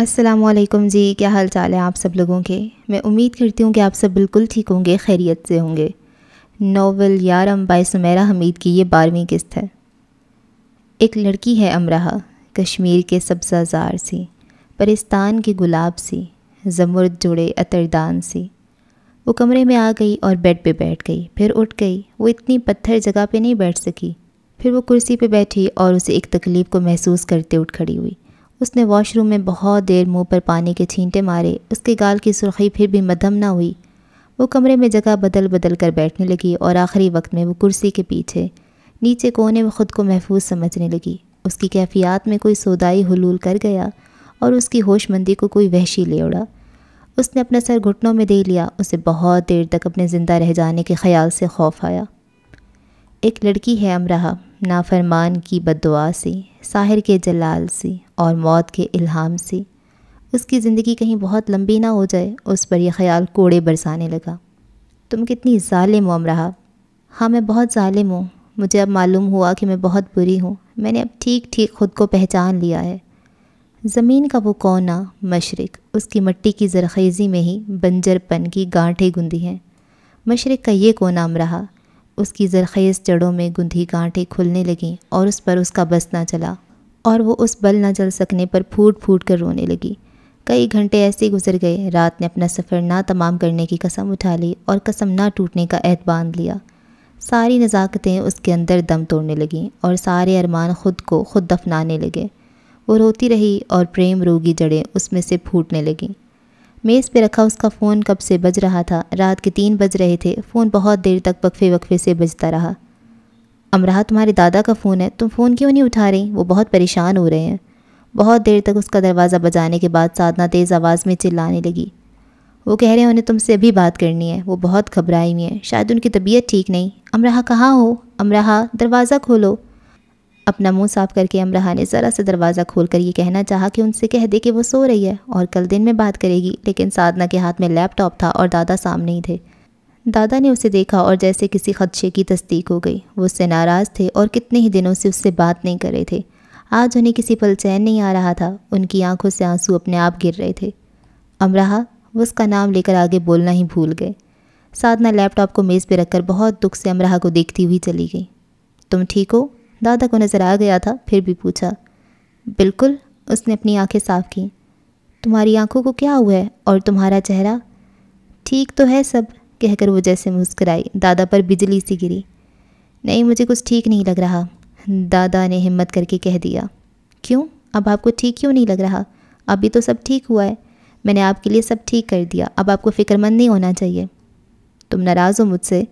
असलम जी क्या हाल चाल है आप सब लोगों के मैं उम्मीद करती हूँ कि आप सब बिल्कुल ठीक होंगे खैरियत से होंगे नावल यार अम बाय सुमेरा हमीद की ये बारहवीं किस्त है एक लड़की है अमराह कश्मीर के सब्जाजार सी परिस्तान के गुलाब सी जमरुद जुड़े अतरदान सी वो कमरे में आ गई और बेड पे बैठ गई फिर उठ गई वो इतनी पत्थर जगह पे नहीं बैठ सकी फिर वो कुर्सी पे बैठी और उसे एक तकलीफ़ को महसूस करते उठ खड़ी हुई उसने वॉशरूम में बहुत देर मुंह पर पानी के छींटे मारे उसके गाल की सुर्खी फिर भी मदम ना हुई वो कमरे में जगह बदल बदल कर बैठने लगी और आखिरी वक्त में वो कुर्सी के पीछे नीचे कोने में ख़ुद को महफूज समझने लगी उसकी कैफियात में कोई सौदाई हलूल कर गया और उसकी होशमंदी को कोई वहशी ले उड़ा उसने अपना सर घुटनों में दे लिया उसे बहुत देर तक अपने ज़िंदा रह जाने के ख्याल से खौफ आया एक लड़की है अमराहा नाफरमान की बदुआ से साहिर के जलाल से और मौत के इल्हाम से उसकी ज़िंदगी कहीं बहुत लंबी ना हो जाए उस पर यह ख्याल कोड़े बरसाने लगा तुम कितनी ालिम हो अमराहा हाँ मैं बहुत ालिम हूँ मुझे अब मालूम हुआ कि मैं बहुत बुरी हूँ मैंने अब ठीक ठीक ख़ुद को पहचान लिया है ज़मीन का वो कोना मशरक़ उसकी मिट्टी की जरखेज़ी में ही बंजरपन की गांठें गुंदी हैं मशरक़ का ये कोना अमराहा उसकी जरखेज़ जड़ों में गुंधी गांठें खुलने लगीं और उस पर उसका बस ना चला और वो उस बल ना चल सकने पर फूट फूट कर रोने लगी कई घंटे ऐसे गुजर गए रात ने अपना सफ़र ना तमाम करने की कसम उठा ली और कसम ना टूटने का ऐत बांध लिया सारी नज़ाकतें उसके अंदर दम तोड़ने लगीं और सारे अरमान ख़ुद को ख़ुद दफनाने लगे वो रोती रही और प्रेम रोगी जड़ें उसमें से फूटने लगीं मेज़ पे रखा उसका फ़ोन कब से बज रहा था रात के तीन बज रहे थे फ़ोन बहुत देर तक वक्फे वक्फे से बजता रहा अमराह तुम्हारे दादा का फ़ोन है तुम फ़ोन क्यों नहीं उठा रही वो बहुत परेशान हो रहे हैं बहुत देर तक उसका दरवाज़ा बजाने के बाद साधना तेज़ आवाज़ में चिल्लाने लगी वो कह रहे हैं उन्हें तुमसे अभी बात करनी है वो बहुत घबराई हुई है शायद उनकी तबीयत ठीक नहीं अमराह कहाँ हो अमराह दरवाज़ा खोलो अपना मुंह साफ करके अमराहा ने ज़रा से दरवाज़ा खोल कर ये कहना चाहा कि उनसे कह दे कि वो सो रही है और कल दिन में बात करेगी लेकिन साधना के हाथ में लैपटॉप था और दादा सामने ही थे दादा ने उसे देखा और जैसे किसी खदशे की तस्दीक हो गई वो उससे नाराज़ थे और कितने ही दिनों से उससे बात नहीं कर रहे थे आज उन्हें किसी पल चैन नहीं आ रहा था उनकी आंखों से आंसू अपने आप गिर रहे थे अमराहा वो उसका नाम लेकर आगे बोलना ही भूल गए साधना लैपटॉप को मेज़ पर रखकर बहुत दुख से अमराहा को देखती हुई चली गई तुम ठीक हो दादा को नज़र आ गया था फिर भी पूछा बिल्कुल उसने अपनी आंखें साफ की तुम्हारी आंखों को क्या हुआ है और तुम्हारा चेहरा ठीक तो है सब कहकर वो जैसे मुस्कराई दादा पर बिजली सी गिरी नहीं मुझे कुछ ठीक नहीं लग रहा दादा ने हिम्मत करके कह दिया क्यों अब आपको ठीक क्यों नहीं लग रहा अभी तो सब ठीक हुआ है मैंने आपके लिए सब ठीक कर दिया अब आपको फ़िक्रमंद नहीं होना चाहिए तुम नाराज़ हो मुझसे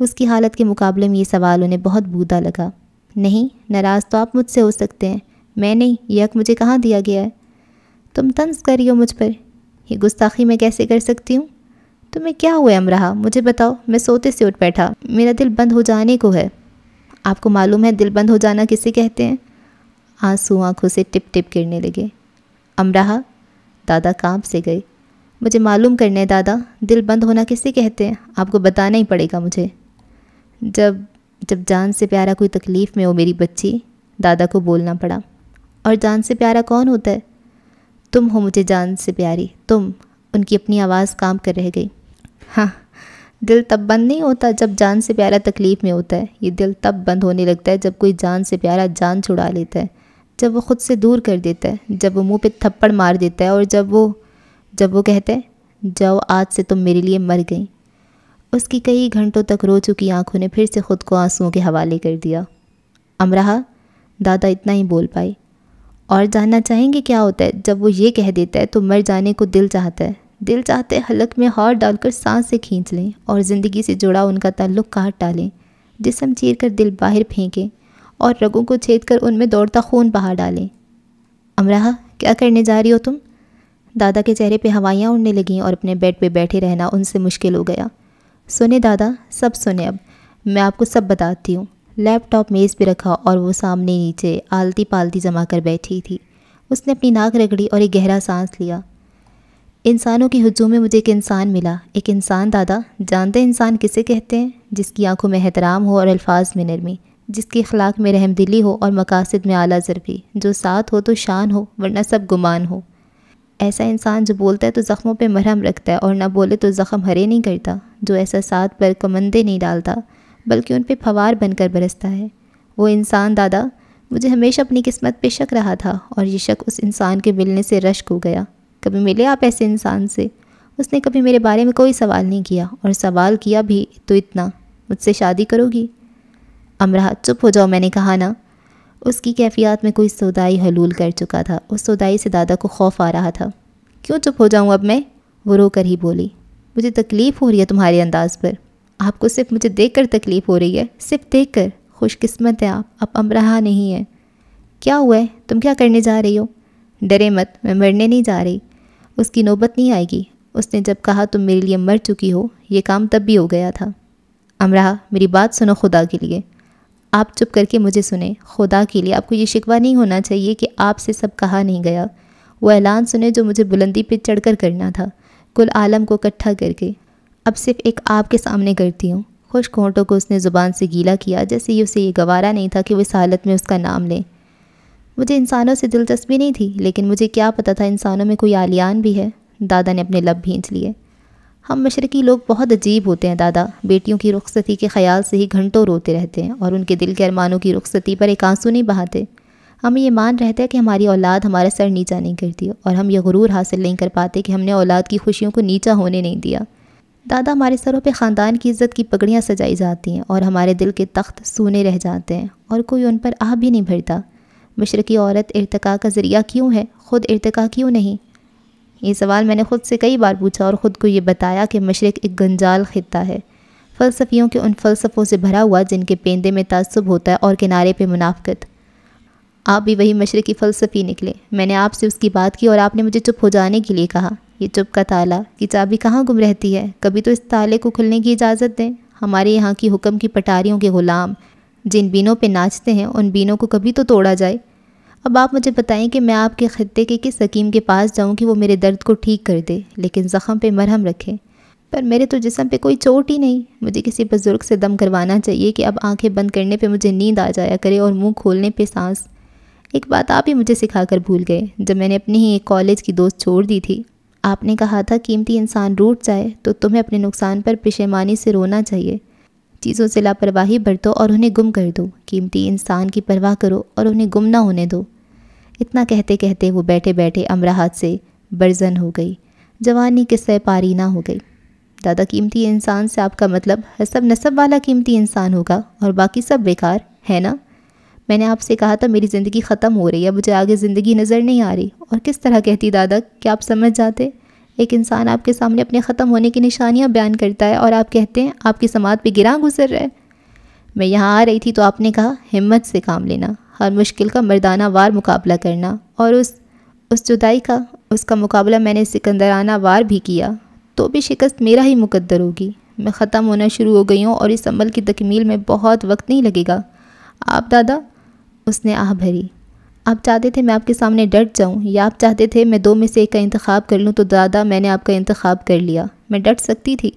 उसकी हालत के मुकाबले में ये सवाल उन्हें बहुत बूदा लगा नहीं नाराज़ तो आप मुझसे हो सकते हैं मैं नहीं यक हक मुझे कहाँ दिया गया है तुम तंज करियो मुझ पर ये गुस्ताखी मैं कैसे कर सकती हूँ तुम्हें क्या हुआ अमराहा मुझे बताओ मैं सोते से उठ बैठा मेरा दिल बंद हो जाने को है आपको मालूम है दिल बंद हो जाना किसे कहते हैं आंसू आंखों से टिप टिप गिरने लगे अमराहा दादा कांप से गए मुझे मालूम करने दादा दिल बंद होना किसे कहते हैं आपको बताना ही पड़ेगा मुझे जब जब जान से प्यारा कोई तकलीफ़ में हो मेरी बच्ची दादा को बोलना पड़ा और जान से प्यारा कौन होता है तुम हो मुझे जान से प्यारी तुम उनकी अपनी आवाज़ काम कर रह गई हाँ दिल तब बंद नहीं होता जब जान से प्यारा तकलीफ़ में होता है ये दिल तब बंद होने लगता है जब कोई जान से प्यारा जान छुड़ा लेता है जब वो ख़ुद से दूर कर देता है जब वो मुंह पे थप्पड़ मार देता है और जब वो जब वो कहते हैं जाओ आज से तुम मेरे लिए मर गई उसकी कई घंटों तक रो चुकी आंखों ने फिर से खुद को आंसुओं के हवाले कर दिया अमराहा दादा इतना ही बोल पाए और जानना चाहेंगे क्या होता है जब वो ये कह देता है तो मर जाने को दिल चाहता है दिल चाहते हलक में हार डालकर सांस से खींच लें और ज़िंदगी से जुड़ा उनका ताल्लुक काट डालें जिसम चीर कर दिल बाहर फेंकें और रगों को छेद कर उनमें दौड़ता खून बहा डालें अमराहा क्या करने जा रही हो तुम दादा के चेहरे पे हवाइयाँ उड़ने लगीं और अपने बेड पे बैठे रहना उनसे मुश्किल हो गया सुने दादा सब सुने अब मैं आपको सब बताती हूँ लैपटॉप मेज़ पे रखा और वो सामने नीचे आलती पालती जमा कर बैठी थी उसने अपनी नाक रगड़ी और एक गहरा सांस लिया इंसानों की हजूम में मुझे एक इंसान मिला एक इंसान दादा जानते इंसान किसे कहते हैं जिसकी आंखों में एहतराम हो और अल्फाज में नरमी जिसके अखलाक में रहमदिली हो और मकासद में आला ज़रबी जो साथ हो तो शान हो वरना सब गुमान हो ऐसा इंसान जो बोलता है तो ज़ख्मों पे मरहम रखता है और ना बोले तो ज़ख्म हरे नहीं करता जो ऐसा साथ पर कमंदे नहीं डालता बल्कि उन पर फवार बनकर बरसता है वो इंसान दादा मुझे हमेशा अपनी किस्मत पे शक रहा था और ये शक उस इंसान के मिलने से रश्क हो गया कभी मिले आप ऐसे इंसान से उसने कभी मेरे बारे में कोई सवाल नहीं किया और सवाल किया भी तो इतना मुझसे शादी करोगी अमरा चुप हो जाओ मैंने कहा ना उसकी कैफियत में कोई सौदाई हलूल कर चुका था उस सौदाई से दादा को खौफ आ रहा था क्यों चुप हो जाऊँ अब मैं वो रो कर ही बोली मुझे तकलीफ़ हो रही है तुम्हारे अंदाज पर आपको सिर्फ मुझे देख कर तकलीफ़ हो रही है सिर्फ देख कर खुशकस्मत है आप अब अमरहा नहीं है क्या हुआ है तुम क्या करने जा रही हो डरे मत मैं मरने नहीं जा रही उसकी नौबत नहीं आएगी उसने जब कहा तुम मेरे लिए मर चुकी हो ये काम तब भी हो गया था अमराह मेरी बात सुनो खुदा के लिए आप चुप करके मुझे सुने खुदा के लिए आपको ये शिकवा नहीं होना चाहिए कि आपसे सब कहा नहीं गया वो ऐलान सुने जो मुझे बुलंदी चढ़ चढ़कर करना था कुल आलम को इकट्ठा करके अब सिर्फ एक आपके सामने करती हूँ खुश खोंटों को उसने ज़ुबान से गीला किया जैसे ये उसे ये गवारा नहीं था कि वह इस हालत में उसका नाम लें मुझे इंसानों से दिलचस्पी नहीं थी लेकिन मुझे क्या पता था इंसानों में कोई आलियान भी है दादा ने अपने लब भींच लिए हम मशरकी लोग बहुत अजीब होते हैं दादा बेटियों की रुखसती के ख्याल से ही घंटों रोते रहते हैं और उनके दिल के अरमानों की रुखसती पर एक आंसू नहीं बहाते हमें ये मान रहता है कि हमारी औलाद हमारा सर नीचा नहीं करती और हम ये गुरूर हासिल नहीं कर पाते कि हमने औलाद की खुशियों को नीचा होने नहीं दिया दादा हमारे सरों पे ख़ानदान की इज्जत की पगड़ियाँ सजाई जाती हैं और हमारे दिल के तख्त सूने रह जाते हैं और कोई उन पर आह भी नहीं भरता मशरकी औरत इरतका का ज़रिया क्यों है ख़ुद इरतका क्यों नहीं ये सवाल मैंने ख़ुद से कई बार पूछा और ख़ुद को ये बताया कि मशरक़ एक गंजाल ख़त्ता है फ़लसफ़ियों के उन फ़लसफ़ों से भरा हुआ जिनके पेंदे में तसब होता है और किनारे पर मुनाफ़त आप भी वही मशरक़ी फ़लसफ़ी निकले मैंने आपसे उसकी बात की और आपने मुझे चुप हो जाने के लिए कहा ये चुप का ताला कि चाबी कहाँ गुम रहती है कभी तो इस ताले को खुलने की इजाज़त दें हमारे यहाँ की हुक्म की पटारियों के ग़ुलाम जिन बीनों पे नाचते हैं उन बीनों को कभी तो तोड़ा जाए अब आप मुझे बताएं कि मैं आपके ख़त्े के किस हकीम के पास जाऊं कि वो मेरे दर्द को ठीक कर दे लेकिन ज़ख़म पे मरहम रखे पर मेरे तो जिसम पे कोई चोट ही नहीं मुझे किसी बुज़ुर्ग से दम करवाना चाहिए कि अब आंखें बंद करने पे मुझे नींद आ जाया करे और मुंह खोलने पे सांस एक बात आप ही मुझे सिखा कर भूल गए जब मैंने अपनी ही एक कॉलेज की दोस्त छोड़ दी थी आपने कहा था कीमती इंसान रूट जाए तो तुम्हें अपने नुकसान पर पेशेमानी से रोना चाहिए चीज़ों से लापरवाही बरतो और उन्हें गुम कर दो कीमती इंसान की परवाह करो और उन्हें गुम ना होने दो इतना कहते कहते वो बैठे बैठे अमराहत से बर्जन हो गई जवानी सह पारी ना हो गई दादा कीमती इंसान से आपका मतलब हसब नसब वाला कीमती इंसान होगा और बाकी सब बेकार है ना मैंने आपसे कहा था मेरी ज़िंदगी ख़त्म हो रही है मुझे आगे ज़िंदगी नज़र नहीं आ रही और किस तरह कहती दादा क्या आप समझ जाते एक इंसान आपके सामने अपने ख़त्म होने की निशानियाँ बयान करता है और आप कहते हैं आपकी समात पर गिरा गुजर रहा है मैं यहाँ आ रही थी तो आपने कहा हिम्मत से काम लेना हर मुश्किल का मर्दाना वार मुकाबला करना और उस उस जुदाई का उसका मुकाबला मैंने सिकंदराना वार भी किया तो भी शिकस्त मेरा ही मुकद्दर होगी मैं ख़त्म होना शुरू हो गई हूँ और इस अमल की तकमील में बहुत वक्त नहीं लगेगा आप दादा उसने आह भरी आप चाहते थे मैं आपके सामने डट जाऊँ या आप चाहते थे मैं दो में से एक का इंतखब कर लूँ तो दादा मैंने आपका इंतखब कर लिया मैं डट सकती थी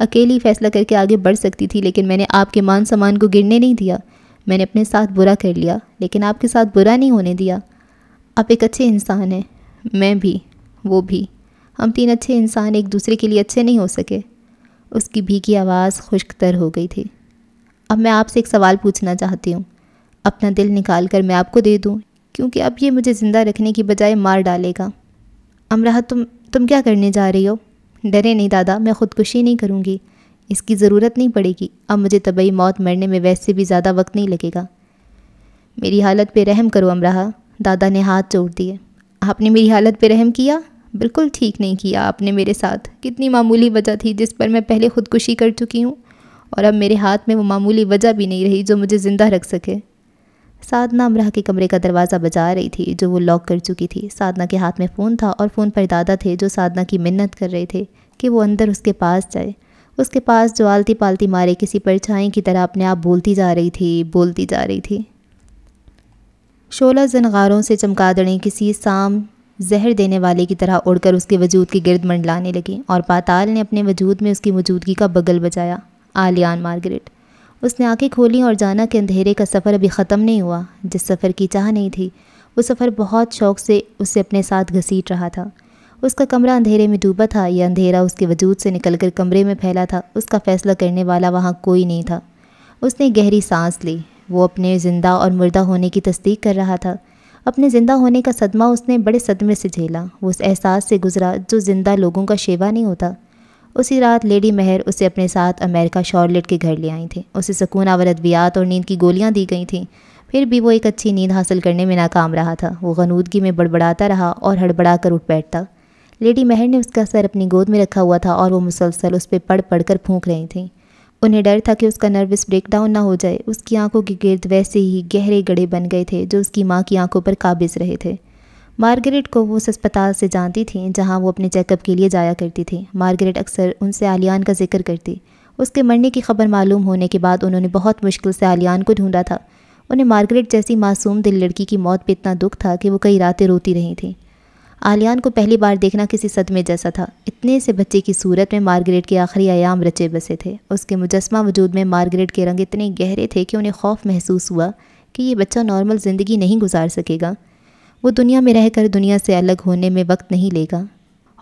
अकेली फ़ैसला करके आगे बढ़ सकती थी लेकिन मैंने आपके मान सम्मान को गिरने नहीं दिया मैंने अपने साथ बुरा कर लिया लेकिन आपके साथ बुरा नहीं होने दिया आप एक अच्छे इंसान हैं मैं भी वो भी हम तीन अच्छे इंसान एक दूसरे के लिए अच्छे नहीं हो सके उसकी भीगी आवाज़ खुश्क हो गई थी अब मैं आपसे एक सवाल पूछना चाहती हूँ अपना दिल निकाल कर मैं आपको दे दूँ क्योंकि अब ये मुझे ज़िंदा रखने की बजाय मार डालेगा अमराह तुम तुम क्या करने जा रही हो डरे नहीं दादा मैं ख़ुदकुशी नहीं करूँगी इसकी ज़रूरत नहीं पड़ेगी अब मुझे तबई मौत मरने में वैसे भी ज़्यादा वक्त नहीं लगेगा मेरी हालत पे रहम करो अमराह दादा ने हाथ जोड़ दिए आपने मेरी हालत पे रहम किया बिल्कुल ठीक नहीं किया आपने मेरे साथ कितनी मामूली वजह थी जिस पर मैं पहले ख़ुदकुशी कर चुकी हूँ और अब मेरे हाथ में वो मामूली वजह भी नहीं रही जो मुझे ज़िंदा रख सके साधना अमराह के कमरे का दरवाज़ा बजा रही थी जो वो लॉक कर चुकी थी साधना के हाथ में फ़ोन था और फ़ोन पर दादा थे जो साधना की मिन्नत कर रहे थे कि वो अंदर उसके पास जाए उसके पास जो आलती पालती मारे किसी परछाई की तरह अपने आप बोलती जा रही थी बोलती जा रही थी शोला जनगारों से चमकादड़ें किसी साम जहर देने वाले की तरह उड़कर उसके वजूद के गिरद मंडलाने लगी और पाताल ने अपने वजूद में उसकी मौजूदगी का बगल बजाया आलियान मार्गरेट उसने आंखें खोली और जाना कि अंधेरे का सफ़र अभी ख़त्म नहीं हुआ जिस सफ़र की चाह नहीं थी वो सफ़र बहुत शौक से उसे अपने साथ घसीट रहा था उसका कमरा अंधेरे में डूबा था या अंधेरा उसके वजूद से निकलकर कमरे में फैला था उसका फ़ैसला करने वाला वहाँ कोई नहीं था उसने गहरी सांस ली वो अपने ज़िंदा और मुर्दा होने की तस्दीक कर रहा था अपने ज़िंदा होने का सदमा उसने बड़े सदमे से झेला वो उस एहसास से गुजरा जो ज़िंदा लोगों का शेवा नहीं होता उसी रात लेडी महर उसे अपने साथ अमेरिका शॉर्लेट के घर ले आई थी उसे सुकून आवर अद्वियात और नींद की गोलियाँ दी गई थीं फिर भी वो एक अच्छी नींद हासिल करने में नाकाम रहा था वो गनूदगी में बड़बड़ाता रहा और हड़बड़ा कर उठ बैठता लेडी महर ने उसका सर अपनी गोद में रखा हुआ था और वो मुसलसल उस पर पढ़ पढ़ कर फूँक रही थी उन्हें डर था कि उसका नर्वस ब्रेकडाउन ना हो जाए उसकी आंखों के गिर्द वैसे ही गहरे गड़े बन गए थे जो उसकी माँ की आंखों पर काबिज रहे थे मार्गरेट को वो उस अस्पताल से जानती थी जहाँ वो अपने चेकअप के लिए जाया करती थी मार्गरेट अक्सर उनसे आलियान का जिक्र करती उसके मरने की खबर मालूम होने के बाद उन्होंने बहुत मुश्किल से आलियान को ढूंढा था उन्हें मार्गरेट जैसी मासूम दिल लड़की की मौत पर इतना दुख था कि वो कई रातें रोती रही थी आलियान को पहली बार देखना किसी सदमे जैसा था इतने से बच्चे की सूरत में मार्गरेट के आखिरी आयाम रचे बसे थे उसके मुजस्मा वजूद में मार्गरेट के रंग इतने गहरे थे कि उन्हें खौफ महसूस हुआ कि ये बच्चा नॉर्मल ज़िंदगी नहीं गुजार सकेगा वो दुनिया में रहकर दुनिया से अलग होने में वक्त नहीं लेगा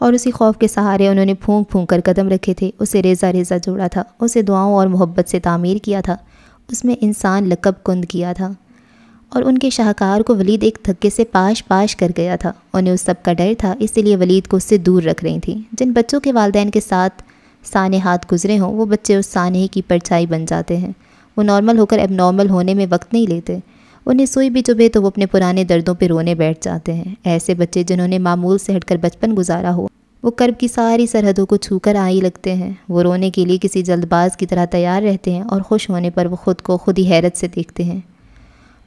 और उसी खौफ के सहारे उन्होंने फूंक फूंक कर कदम रखे थे उसे रेजा रेजा जोड़ा था उसे दुआओं और मोहब्बत से तामीर किया था उसमें इंसान लकब कुंद किया था और उनके शाहकार को वलीद एक धक्के से पाश पाश कर गया था उन्हें उस सब का डर था इसीलिए वलीद को उससे दूर रख रही थी जिन बच्चों के वालदेन के साथ साने हाथ गुजरे हों वो बच्चे उस साने की परछाई बन जाते हैं वो नॉर्मल होकर एबनॉर्मल होने में वक्त नहीं लेते उन्हें सुई भी चुभे तो वो अपने पुराने दर्दों पर रोने बैठ जाते हैं ऐसे बच्चे जिन्होंने मामूल से हटकर बचपन गुजारा हो वो कर्ब की सारी सरहदों को छू कर आई लगते हैं वो रोने के लिए किसी जल्दबाज की तरह तैयार रहते हैं और खुश होने पर वो ख़ुद को खुद ही हैरत से देखते हैं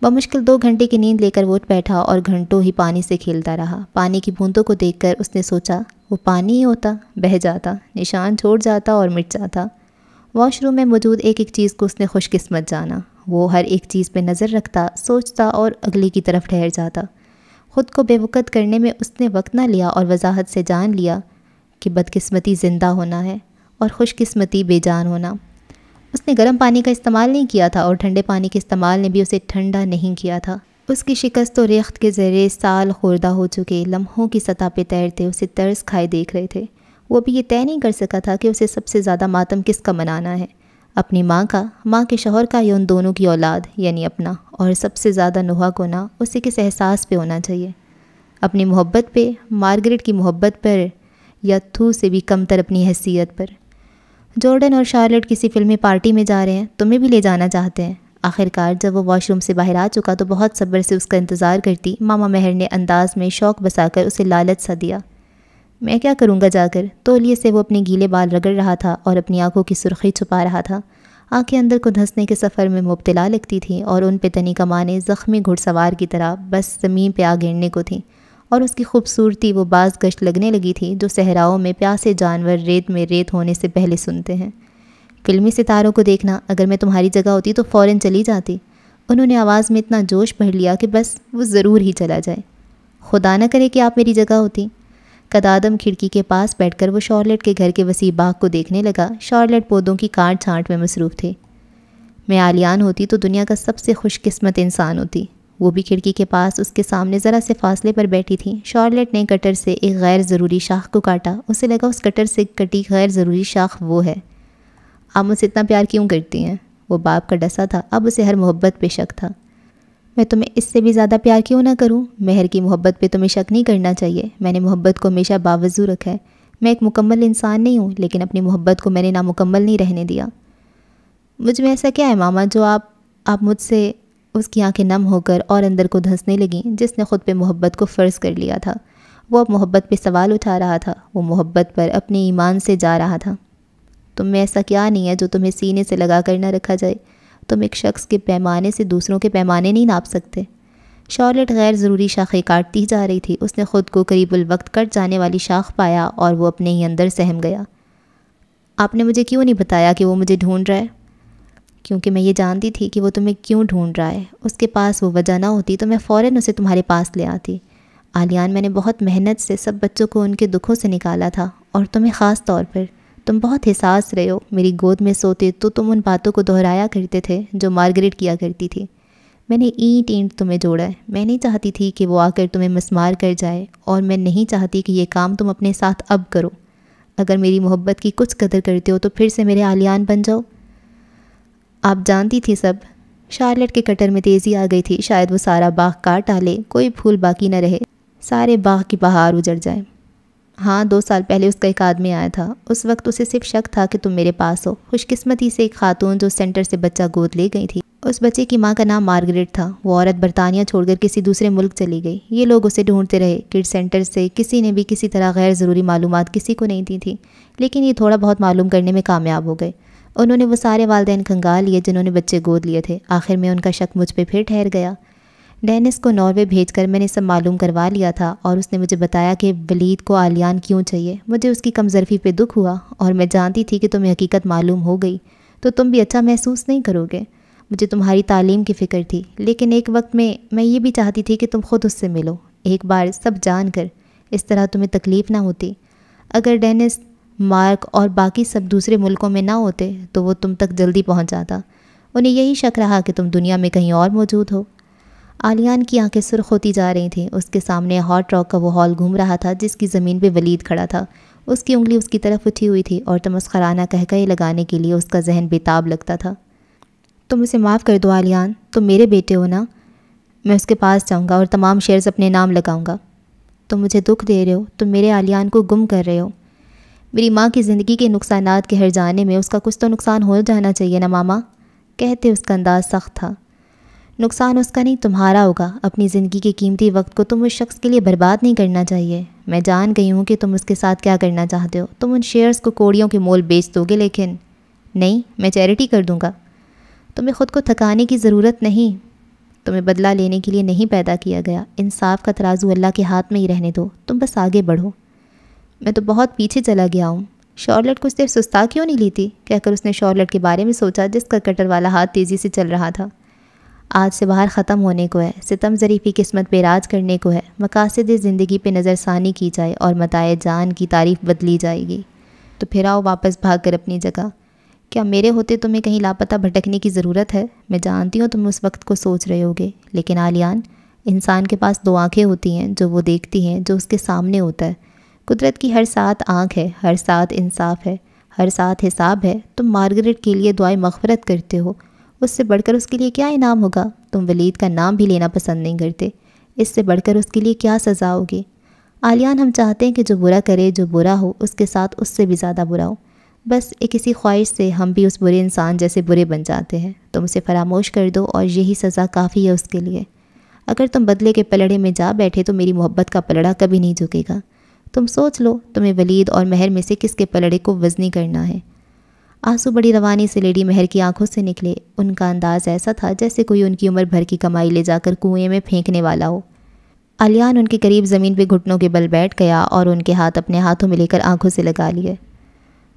बमुश्किल दो घंटे की नींद लेकर वो उठ बैठा और घंटों ही पानी से खेलता रहा पानी की बूंदों को देखकर उसने सोचा वो पानी ही होता बह जाता निशान छोड़ जाता और मिट जाता वॉशरूम में मौजूद एक एक चीज़ को उसने खुशकिस्मत जाना वो हर एक चीज़ पे नज़र रखता सोचता और अगले की तरफ ठहर जाता ख़ुद को बेवकत करने में उसने वक्त ना लिया और वजाहत से जान लिया कि बदकिस्मती ज़िंदा होना है और खुशकिस्मती बेजान होना उसने गर्म पानी का इस्तेमाल नहीं किया था और ठंडे पानी के इस्तेमाल ने भी उसे ठंडा नहीं किया था उसकी शिकस्त और रेख्त के ज़रिए साल खुर्दा हो चुके लम्हों की सतह पर तैरते उसे तर्स खाए देख रहे थे वो भी ये तय नहीं कर सका था कि उसे सबसे ज़्यादा मातम किसका मनाना है अपनी माँ का माँ के शोहर का या उन दोनों की औलाद यानी अपना और सबसे ज़्यादा नुहा को ना उसे किस एहसास पे होना चाहिए अपनी मोहब्बत पे मार्गरेट की मोहब्बत पर या थू से भी कमतर अपनी हैसियत पर जॉर्डन और शार्लेट किसी फिल्मी पार्टी में जा रहे हैं तुम्हें भी ले जाना चाहते हैं आखिरकार जब वो वॉशरूम से बाहर आ चुका तो बहुत सब्र से उसका इंतज़ार करती मामा मेहर ने अंदाज में शौक बसाकर उसे लालच सा दिया मैं क्या करूँगा जाकर तोलिए से वो अपने गीले बाल रगड़ रहा था और अपनी आंखों की सुर्खी छुपा रहा था आंखें अंदर को धंसने के सफ़र में मुबतला लगती थी और उन पे तनी कमाने ज़ख्मी घुड़सवार की तरह बस ज़मीन पे आ गिरने को थी और उसकी खूबसूरती वो बाज गश्त लगने लगी थी जो सहराओं में प्यासे जानवर रेत में रेत होने से पहले सुनते हैं फिल्मी सितारों को देखना अगर मैं तुम्हारी जगह होती तो फ़ौर चली जाती उन्होंने आवाज़ में इतना जोश भर लिया कि बस वो ज़रूर ही चला जाए खुदा न करे कि आप मेरी जगह होती कदादम खिड़की के पास बैठकर वो शॉर्लेट के घर के वसी बाग को देखने लगा शॉर्लेट पौधों की काट छाँट में मसरूफ़ थे मैं आलियान होती तो दुनिया का सबसे खुशकस्मत इंसान होती वो भी खिड़की के पास उसके सामने ज़रा से फासले पर बैठी थी शॉर्लेट ने कटर से एक गैर ज़रूरी शाख को काटा उसे लगा उस कटर से कटी गैर ज़रूरी शाख वो है आप मुझसे इतना प्यार क्यों करती हैं वो बाप का डसा था अब उसे हर मोहब्बत पे शक था मैं तुम्हें इससे भी ज़्यादा प्यार क्यों ना करूँ मेहर की मोहब्बत पे तुम्हें शक नहीं करना चाहिए मैंने मोहब्बत को हमेशा बावजू रखा है मैं एक मुकम्मल इंसान नहीं हूँ लेकिन अपनी मोहब्बत को मैंने नामुकम्मल नहीं रहने दिया मुझ में ऐसा क्या है मामा जो आप आप मुझसे उसकी आंखें नम होकर और अंदर को धंसने लगीं जिसने ख़ुद पे मोहब्बत को फ़र्ज़ कर लिया था वो अब मोहब्बत पे सवाल उठा रहा था वो मोहब्बत पर अपने ईमान से जा रहा था तुम में ऐसा क्या नहीं है जो तुम्हें सीने से लगा कर ना रखा जाए तुम एक शख्स के पैमाने से दूसरों के पैमाने नहीं नाप सकते शॉर्लेट गैर ज़रूरी शाखें काटती जा रही थी उसने ख़ुद को करीबुल वक्त कट जाने वाली शाख पाया और वो अपने ही अंदर सहम गया आपने मुझे क्यों नहीं बताया कि वो मुझे ढूंढ रहा है क्योंकि मैं ये जानती थी कि वो तुम्हें क्यों ढूंढ रहा है उसके पास वो वजह ना होती तो मैं फ़ौर उसे तुम्हारे पास ले आती आलियान मैंने बहुत मेहनत से सब बच्चों को उनके दुखों से निकाला था और तुम्हें ख़ास तौर पर तुम बहुत हिसास रहे हो मेरी गोद में सोते तो तुम उन बातों को दोहराया करते थे जो मार्गरेट किया करती थी मैंने ईंट ईंट तुम्हें जोड़ा है मैं नहीं चाहती थी कि वो आकर तुम्हें मस्मार कर जाए और मैं नहीं चाहती कि ये काम तुम अपने साथ अब करो अगर मेरी मोहब्बत की कुछ कदर करते हो तो फिर से मेरे आलियान बन जाओ आप जानती थी सब शार्लेट के कटर में तेज़ी आ गई थी शायद वो सारा बाग काट डाले कोई फूल बाकी न रहे सारे बाग की बहार उजड़ जाए हाँ दो साल पहले उसका एक आदमी आया था उस वक्त उसे सिर्फ शक था कि तुम मेरे पास हो खुशकिस्मती से एक खातून जो सेंटर से बच्चा गोद ले गई थी उस बच्चे की माँ का नाम मार्गरेट था वो औरत बरतानिया छोड़कर किसी दूसरे मुल्क चली गई ये लोग उसे ढूंढते रहे किड सेंटर से किसी ने भी किसी तरह गैर ज़रूरी मालूम किसी को नहीं दी थी लेकिन ये थोड़ा बहुत मालूम करने में कामयाब हो गए उन्होंने वो सारे वालदेन खंगाल लिए जिन्होंने बच्चे गोद लिए थे आखिर में उनका शक मुझ पर फिर ठहर गया डेनिस को नॉर्वे भेजकर मैंने सब मालूम करवा लिया था और उसने मुझे बताया कि वलीद को आलियान क्यों चाहिए मुझे उसकी कमजरफी पे दुख हुआ और मैं जानती थी कि तुम्हें हकीकत मालूम हो गई तो तुम भी अच्छा महसूस नहीं करोगे मुझे तुम्हारी तालीम की फ़िक्र थी लेकिन एक वक्त में मैं ये भी चाहती थी कि तुम खुद उससे मिलो एक बार सब जान कर इस तरह तुम्हें तकलीफ़ ना होती अगर डेनिस मार्क और बाकी सब दूसरे मुल्कों में ना होते तो वो तुम तक जल्दी पहुंच जाता उन्हें यही शक रहा कि तुम दुनिया में कहीं और मौजूद हो आलियान की आंखें सुर्ख होती जा रही थी उसके सामने हॉट रॉक का वो हॉल घूम रहा था जिसकी ज़मीन पे वलीद खड़ा था उसकी उंगली उसकी तरफ उठी हुई थी और तमस्कराना कहकर लगाने के लिए उसका जहन बेताब लगता था तुम उसे माफ़ कर दो आलियान तुम मेरे बेटे हो ना मैं उसके पास जाऊँगा और तमाम शेयर्स अपने नाम लगाऊँगा तुम मुझे दुख दे रहे हो तुम मेरे आलियान को गुम कर रहे हो मेरी माँ की ज़िंदगी के नुकसान के हर जाने में उसका कुछ तो नुकसान हो जाना चाहिए ना मामा कहते उसका अंदाज़ सख्त था नुकसान उसका नहीं तुम्हारा होगा अपनी ज़िंदगी के कीमती वक्त को तुम उस शख्स के लिए बर्बाद नहीं करना चाहिए मैं जान गई हूँ कि तुम उसके साथ क्या करना चाहते हो तुम उन शेयर्स को कोड़ियों के मोल बेच दोगे लेकिन नहीं मैं चैरिटी कर दूँगा तुम्हें खुद को थकाने की ज़रूरत नहीं तुम्हें बदला लेने के लिए नहीं पैदा किया गया इंसाफ का तराजू अल्लाह के हाथ में ही रहने दो तुम बस आगे बढ़ो मैं तो बहुत पीछे चला गया हूँ शॉर्लेट कुछ देर सुस्ता क्यों नहीं ली थी कहकर उसने शॉर्लेट के बारे में सोचा जिसका कटर वाला हाथ तेज़ी से चल रहा था आज से बाहर ख़त्म होने को है सितम ज़रीफ़ी किस्मत पे राज करने को है मकासद ज़िंदगी पे नज़रसानी की जाए और मताए जान की तारीफ़ बदली जाएगी तो फिर आओ वापस भाग कर अपनी जगह क्या मेरे होते तुम्हें कहीं लापता भटकने की ज़रूरत है मैं जानती हूँ तुम उस वक्त को सोच रहे होगे लेकिन आलियान इंसान के पास दो आँखें होती हैं जो वो देखती हैं जो उसके सामने होता है कुदरत की हर साथ आँख है हर साथ इंसाफ है हर साथ हिसाब है तुम मार्गरेट के लिए दुआ मफ़रत करते हो उससे बढ़कर उसके लिए क्या इनाम होगा तुम वलीद का नाम भी लेना पसंद नहीं करते इससे बढ़कर उसके लिए क्या सज़ा होगी आलियान हम चाहते हैं कि जो बुरा करे जो बुरा हो उसके साथ उससे भी ज़्यादा बुरा हो बस एक किसी ख्वाहिश से हम भी उस बुरे इंसान जैसे बुरे बन जाते हैं तुम उसे फरामोश कर दो और यही सज़ा काफ़ी है उसके लिए अगर तुम बदले के पलड़े में जा बैठे तो मेरी मोहब्बत का पलड़ा कभी नहीं झुकेगा तुम सोच लो तुम्हें वलीद और महर में से किसके पलड़े को वजनी करना है आंसू बड़ी रवानी से लेडी महर की आंखों से निकले उनका अंदाज ऐसा था जैसे कोई उनकी उम्र भर की कमाई ले जाकर कुएं में फेंकने वाला हो अलियान उनके करीब ज़मीन पे घुटनों के बल बैठ गया और उनके हाथ अपने हाथों में लेकर आंखों से लगा लिए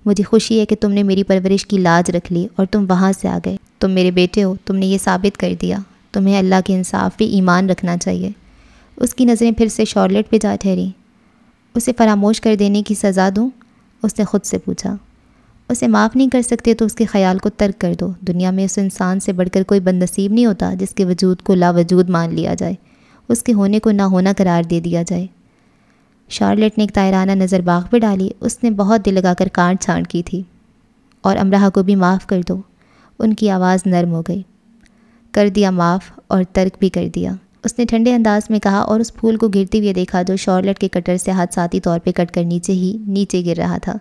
मुझे खुशी है कि तुमने मेरी परवरिश की लाज रख ली और तुम वहाँ से आ गए तुम मेरे बेटे हो तुमने ये साबित कर दिया तुम्हें अल्लाह के इंसाफ पर ईमान रखना चाहिए उसकी नज़रें फिर से शॉर्लेट पर जा ठहरी उसे फरामोश कर देने की सज़ा दूँ उसने ख़ुद से पूछा उसे माफ़ नहीं कर सकते तो उसके ख्याल को तर्क कर दो दुनिया में उस इंसान से बढ़कर कोई बदनसीब नहीं होता जिसके वजूद को लावजूद मान लिया जाए उसके होने को ना होना करार दे दिया जाए शार्लेट ने एक तायराना नज़र बाग पर डाली उसने बहुत दिल लगाकर काट छाँट की थी और अमराह को भी माफ़ कर दो उनकी आवाज़ नरम हो गई कर दिया माफ़ और तर्क भी कर दिया उसने ठंडे अंदाज में कहा और उस फूल को गिरते हुए देखा जो शॉर्लेट के कटर से हादसाती तौर पर कट कर नीचे ही नीचे गिर रहा था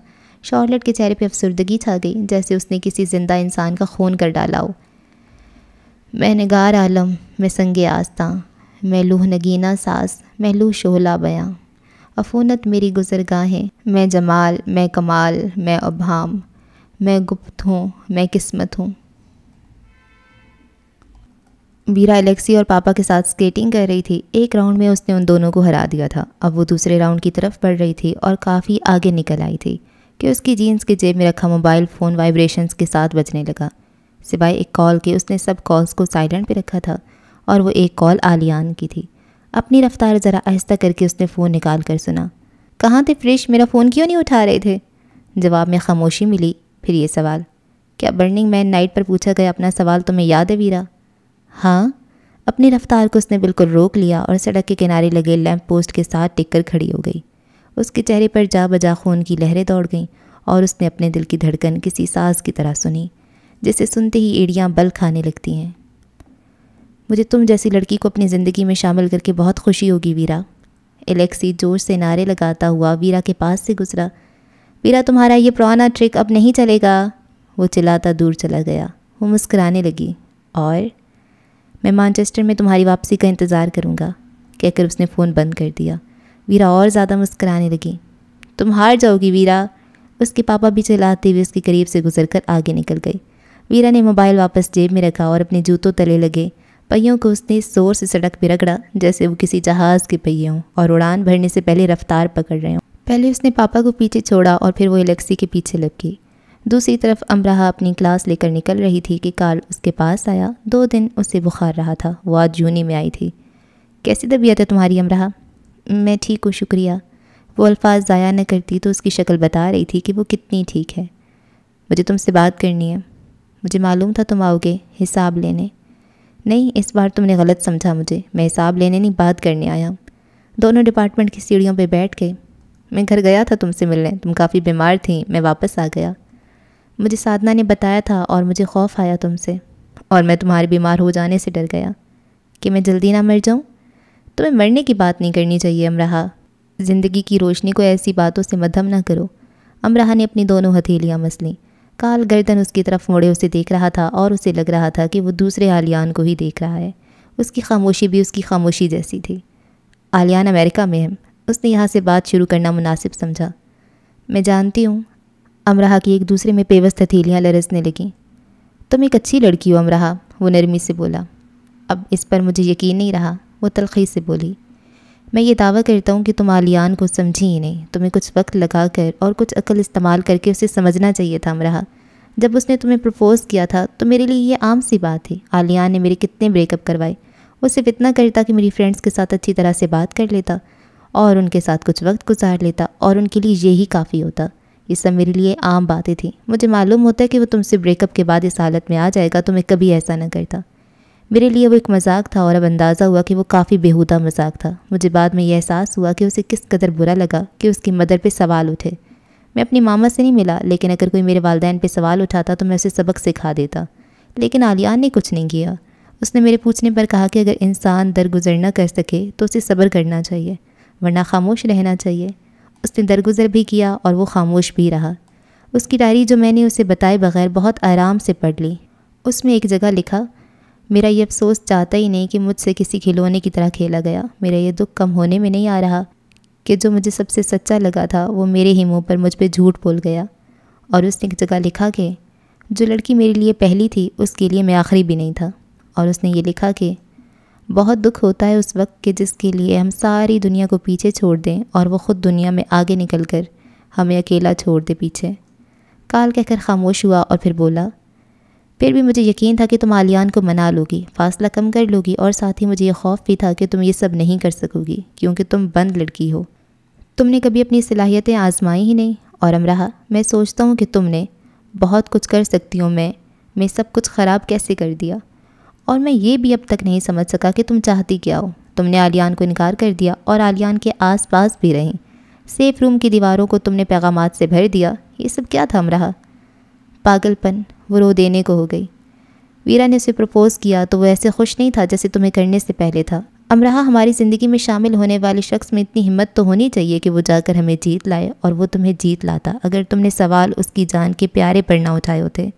शॉर्लेट के चेहरे पर अफसरदगी छा गई जैसे उसने किसी जिंदा इंसान का खून कर डाला हो मैं नगार आलम मैं संग आस्ता मैं लूह नगीना सास मैं लूह शोला बयाँ अफूनत मेरी गुजरगाहें मैं जमाल मैं कमाल मैं अभाम मैं गुप्त हूँ मैं किस्मत हूँ बीरा एलेक्सी और पापा के साथ स्केटिंग कर रही थी एक राउंड में उसने उन दोनों को हरा दिया था अब वो दूसरे राउंड की तरफ बढ़ रही थी और काफ़ी आगे निकल आई थी कि उसकी जीन्स की जेब में रखा मोबाइल फ़ोन वाइब्रेशंस के साथ बजने लगा सिवाय एक कॉल के उसने सब कॉल्स को साइलेंट पे रखा था और वो एक कॉल आलियान की थी अपनी रफ्तार ज़रा आहिस्ता करके उसने फ़ोन निकाल कर सुना कहाँ थे फ्रेश मेरा फ़ोन क्यों नहीं उठा रहे थे जवाब में खामोशी मिली फिर ये सवाल क्या बर्निंग मैन नाइट पर पूछा गया अपना सवाल तुम्हें याद है वीरा हाँ अपनी रफ्तार को उसने बिल्कुल रोक लिया और सड़क के किनारे लगे लैंप पोस्ट के साथ टिक कर खड़ी हो गई उसके चेहरे पर जा बजा खून की लहरें दौड़ गईं और उसने अपने दिल की धड़कन किसी सास की तरह सुनी जिसे सुनते ही एड़ियाँ बल खाने लगती हैं मुझे तुम जैसी लड़की को अपनी ज़िंदगी में शामिल करके बहुत खुशी होगी वीरा एलेक्सी जोश से नारे लगाता हुआ वीरा के पास से गुजरा वीरा तुम्हारा ये पुराना ट्रिक अब नहीं चलेगा वो चिल्लाता दूर चला गया वो मुस्कराने लगी और मैं मानचेस्टर में तुम्हारी वापसी का इंतज़ार करूँगा कहकर उसने फ़ोन बंद कर दिया वीरा और ज़्यादा मुस्कराने लगी तुम हार जाओगी वीरा उसके पापा भी चलाते हुए उसके करीब से गुजर कर आगे निकल गए वीरा ने मोबाइल वापस जेब में रखा और अपने जूतों तले लगे पहियों को उसने ज़ोर से सड़क पर रगड़ा जैसे वो किसी जहाज़ के पहिए हों और उड़ान भरने से पहले रफ्तार पकड़ रहे हों पहले उसने पापा को पीछे छोड़ा और फिर वो एलेक्सी के पीछे लपकी दूसरी तरफ अमराहा अपनी क्लास लेकर निकल रही थी कि काल उसके पास आया दो दिन उसे बुखार रहा था वो आज जूनी में आई थी कैसी तबीयत है तुम्हारी अमराहा मैं ठीक हूँ शुक्रिया वो अल्फाज ज़ाया न करती तो उसकी शक्ल बता रही थी कि वो कितनी ठीक है मुझे तुमसे बात करनी है मुझे मालूम था तुम आओगे हिसाब लेने नहीं इस बार तुमने गलत समझा मुझे मैं हिसाब लेने नहीं बात करने आया दोनों डिपार्टमेंट की सीढ़ियों पर बैठ के मैं घर गया था तुमसे मिलने तुम काफ़ी बीमार थी मैं वापस आ गया मुझे साधना ने बताया था और मुझे खौफ आया तुमसे और मैं तुम्हारे बीमार हो जाने से डर गया कि मैं जल्दी ना मर जाऊँ तुम्हें मरने की बात नहीं करनी चाहिए अमराहा ज़िंदगी की रोशनी को ऐसी बातों से मधम ना करो अमराहा ने अपनी दोनों हथेलियाँ मसलें काल गर्दन उसकी तरफ मोड़े उसे देख रहा था और उसे लग रहा था कि वो दूसरे आलियान को ही देख रहा है उसकी खामोशी भी उसकी खामोशी जैसी थी आलियान अमेरिका में है उसने यहाँ से बात शुरू करना मुनासिब समझा मैं जानती हूँ अमराहा की एक दूसरे में पेवस्त हथेलियाँ लरसने लगीं तुम एक अच्छी लड़की हो अमराहा वो नरमी से बोला अब इस पर मुझे यकीन नहीं रहा वो तलखी से बोली मैं ये दावा करता हूँ कि तुम आलियान को समझी ही नहीं तुम्हें कुछ वक्त लगा कर और कुछ अकल इस्तेमाल करके उसे समझना चाहिए था अमरहा जब उसने तुम्हें प्रपोज़ किया था तो मेरे लिए ये आम सी बात थी आलियान ने मेरे कितने ब्रेकअप करवाए वो सिर्फ इतना करता कि मेरी फ्रेंड्स के साथ अच्छी तरह से बात कर लेता और उनके साथ कुछ वक्त गुजार लेता और उनके लिए यही काफ़ी होता ये सब मेरे लिए आम बातें थी मुझे मालूम होता है कि वो तुमसे ब्रेकअप के बाद इस हालत में आ जाएगा तो मैं कभी ऐसा ना करता मेरे लिए वो एक मजाक था और अब अंदाज़ा हुआ कि वो काफ़ी बेहूदा मजाक था मुझे बाद में यह एहसास हुआ कि उसे किस कदर बुरा लगा कि उसकी मदर पे सवाल उठे मैं अपनी मामा से नहीं मिला लेकिन अगर कोई मेरे वालदेन पे सवाल उठाता तो मैं उसे सबक सिखा देता लेकिन आलियान ने कुछ नहीं किया उसने मेरे पूछने पर कहा कि अगर इंसान दरगुजर ना कर सके तो उसे सब्र करना चाहिए वरना खामोश रहना चाहिए उसने दरगुजर भी किया और वो खामोश भी रहा उसकी डायरी जो मैंने उसे बताए बगैर बहुत आराम से पढ़ ली उसमें एक जगह लिखा मेरा ये अफसोस चाहता ही नहीं कि मुझसे किसी खिलौने की तरह खेला गया मेरा ये दुख कम होने में नहीं आ रहा कि जो मुझे सबसे सच्चा लगा था वो मेरे ही मुंह पर मुझ पर झूठ बोल गया और उसने एक जगह लिखा कि जो लड़की मेरे लिए पहली थी उसके लिए मैं आखिरी भी नहीं था और उसने ये लिखा कि बहुत दुख होता है उस वक्त के जिसके लिए हम सारी दुनिया को पीछे छोड़ दें और वो ख़ुद दुनिया में आगे निकल कर हमें अकेला छोड़ दे पीछे काल कहकर खामोश हुआ और फिर बोला फिर भी मुझे यकीन था कि तुम आलियान को मना लोगी फासला कम कर लोगी और साथ ही मुझे यह खौफ भी था कि तुम ये सब नहीं कर सकोगी क्योंकि तुम बंद लड़की हो तुमने कभी अपनी सलाहियतें आजमाई ही नहीं और अमराहा मैं सोचता हूँ कि तुमने बहुत कुछ कर सकती हूँ मैं मैं सब कुछ ख़राब कैसे कर दिया और मैं ये भी अब तक नहीं समझ सका कि तुम चाहती क्या हो तुमने आलियान को इनकार कर दिया और आलियान के आस पास भी रहीं सेफ रूम की दीवारों को तुमने पैगाम से भर दिया ये सब क्या था अमराहा पागलपन वो रो देने को हो गई वीरा ने उसे प्रपोज़ किया तो वो ऐसे खुश नहीं था जैसे तुम्हें करने से पहले था अमराहा हमारी ज़िंदगी में शामिल होने वाले शख्स में इतनी हिम्मत तो होनी चाहिए कि वो जाकर हमें जीत लाए और वो तुम्हें जीत लाता अगर तुमने सवाल उसकी जान के प्यारे पर ना उठाए होते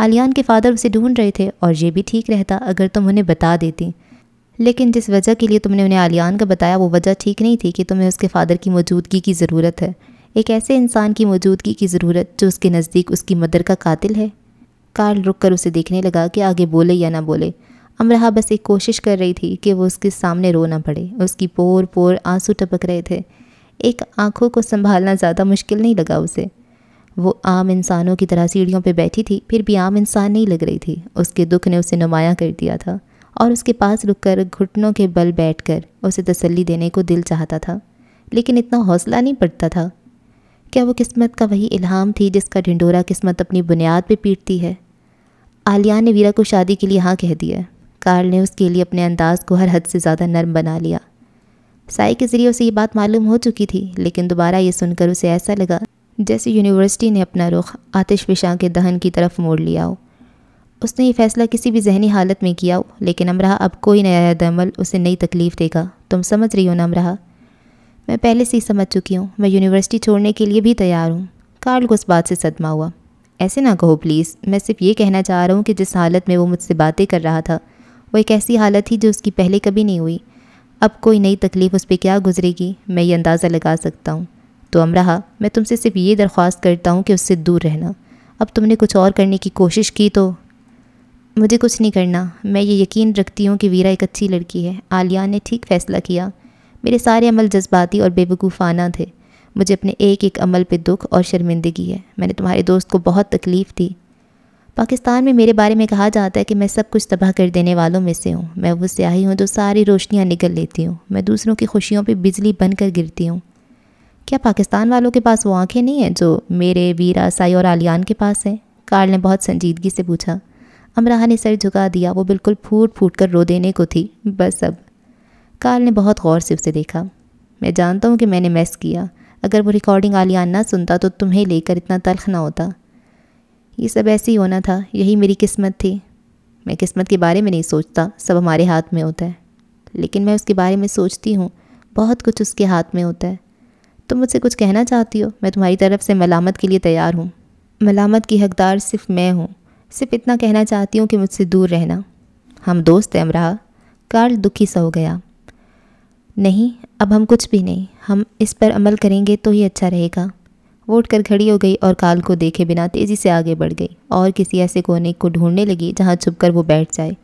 आलियान के फादर उसे ढूंढ रहे थे और ये भी ठीक रहता अगर तुम उन्हें बता देती लेकिन जिस वजह के लिए तुमने उन्हें आलियान का बताया वो वजह ठीक नहीं थी कि तुम्हें उसके फ़ादर की मौजूदगी की ज़रूरत है एक ऐसे इंसान की मौजूदगी की ज़रूरत जो उसके नज़दीक उसकी मदर का कातिल है कार्ल रुक कर उसे देखने लगा कि आगे बोले या ना बोले अमरहा बस एक कोशिश कर रही थी कि वो उसके सामने रो ना पड़े उसकी पोर पोर आंसू टपक रहे थे एक आंखों को संभालना ज़्यादा मुश्किल नहीं लगा उसे वो आम इंसानों की तरह सीढ़ियों पर बैठी थी फिर भी आम इंसान नहीं लग रही थी उसके दुख ने उसे नुमाया कर दिया था और उसके पास रुककर घुटनों के बल बैठकर उसे तसल्ली देने को दिल चाहता था लेकिन इतना हौसला नहीं पड़ता था क्या वो किस्मत का वही इल्हाम थी जिसका ढिंडोरा किस्मत अपनी बुनियाद पे पीटती है आलिया ने वीरा को शादी के लिए हाँ कह दिया कार्ल ने उसके लिए अपने अंदाज को हर हद से ज़्यादा नरम बना लिया साई के ज़रिए उसे ये बात मालूम हो चुकी थी लेकिन दोबारा ये सुनकर उसे ऐसा लगा जैसे यूनिवर्सिटी ने अपना रुख आतिश विशा के दहन की तरफ मोड़ लिया हो उसने ये फैसला किसी भी जहनी हालत में किया हो लेकिन अमराह अब कोई नया दमल उसे नई तकलीफ़ देगा तुम समझ रही हो ना अमराह मैं पहले से ही समझ चुकी हूँ मैं यूनिवर्सिटी छोड़ने के लिए भी तैयार हूँ कार्ल को उस बात से सदमा हुआ ऐसे ना कहो प्लीज़ मैं सिर्फ ये कहना चाह रहा हूँ कि जिस हालत में वो मुझसे बातें कर रहा था वो एक ऐसी हालत थी जो उसकी पहले कभी नहीं हुई अब कोई नई तकलीफ़ उस पर क्या गुजरेगी मैं ये अंदाज़ा लगा सकता हूँ तो अमरा मैं तुमसे सिर्फ ये दरख्वास्त करता हूँ कि उससे दूर रहना अब तुमने कुछ और करने की कोशिश की तो मुझे कुछ नहीं करना मैं ये यकीन रखती हूँ कि वीरा एक अच्छी लड़की है आलिया ने ठीक फैसला किया मेरे सारे अमल जज्बाती और बेवकूफ़ाना थे मुझे अपने एक एक अमल पे दुख और शर्मिंदगी है मैंने तुम्हारे दोस्त को बहुत तकलीफ़ दी पाकिस्तान में मेरे बारे में कहा जाता है कि मैं सब कुछ तबाह कर देने वालों में से हूँ मैं वो स्याही हूँ जो सारी रोशनियाँ निकल लेती हूँ मैं दूसरों की खुशियों पर बिजली बन कर गिरती हूँ क्या पाकिस्तान वालों के पास वो आंखें नहीं हैं जो मेरे वीरा साई और आलियान के पास हैं कार्ल ने बहुत संजीदगी से पूछा अमराह ने सर झुका दिया वो बिल्कुल फूट फूट कर रो देने को थी बस अब काल ने बहुत गौर से उसे देखा मैं जानता हूँ कि मैंने मैस किया अगर वो रिकॉर्डिंग आलियान ना सुनता तो तुम्हें लेकर इतना तलख ना होता ये सब ऐसे ही होना था यही मेरी किस्मत थी मैं किस्मत के बारे में नहीं सोचता सब हमारे हाथ में होता है लेकिन मैं उसके बारे में सोचती हूँ बहुत कुछ उसके हाथ में होता है तुम मुझसे कुछ कहना चाहती हो मैं तुम्हारी तरफ से मलामत के लिए तैयार हूँ मलामत की हकदार सिर्फ मैं हूँ सिर्फ इतना कहना चाहती हूँ कि मुझसे दूर रहना हम दोस्त हैं अमरा कार्ल दुखी सा हो गया नहीं अब हम कुछ भी नहीं हम इस पर अमल करेंगे तो ही अच्छा रहेगा वो उठकर खड़ी हो गई और काल को देखे बिना तेज़ी से आगे बढ़ गई और किसी ऐसे कोने को ढूंढने लगी जहाँ कर वो बैठ जाए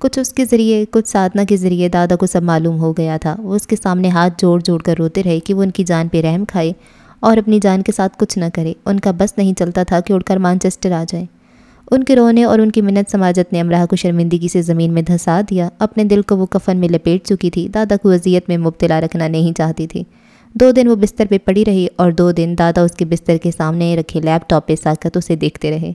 कुछ उसके ज़रिए कुछ साधना के ज़रिए दादा को सब मालूम हो गया था वो उसके सामने हाथ जोड़ जोड़ कर रोते रहे कि वो उनकी जान पर रहम खाए और अपनी जान के साथ कुछ न करे उनका बस नहीं चलता था कि उड़कर मानचेस्टर आ जाए उनके रोने और उनकी मिन्नत समाजत ने अमराह को शर्मिंदगी से ज़मीन में धंसा दिया अपने दिल को वो कफन में लपेट चुकी थी दादा को अजियत में मुबतला रखना नहीं चाहती थी दो दिन वो बिस्तर पर पड़ी रही और दो दिन दादा उसके बिस्तर के सामने रखे लैपटॉप पे साकत उसे देखते रहे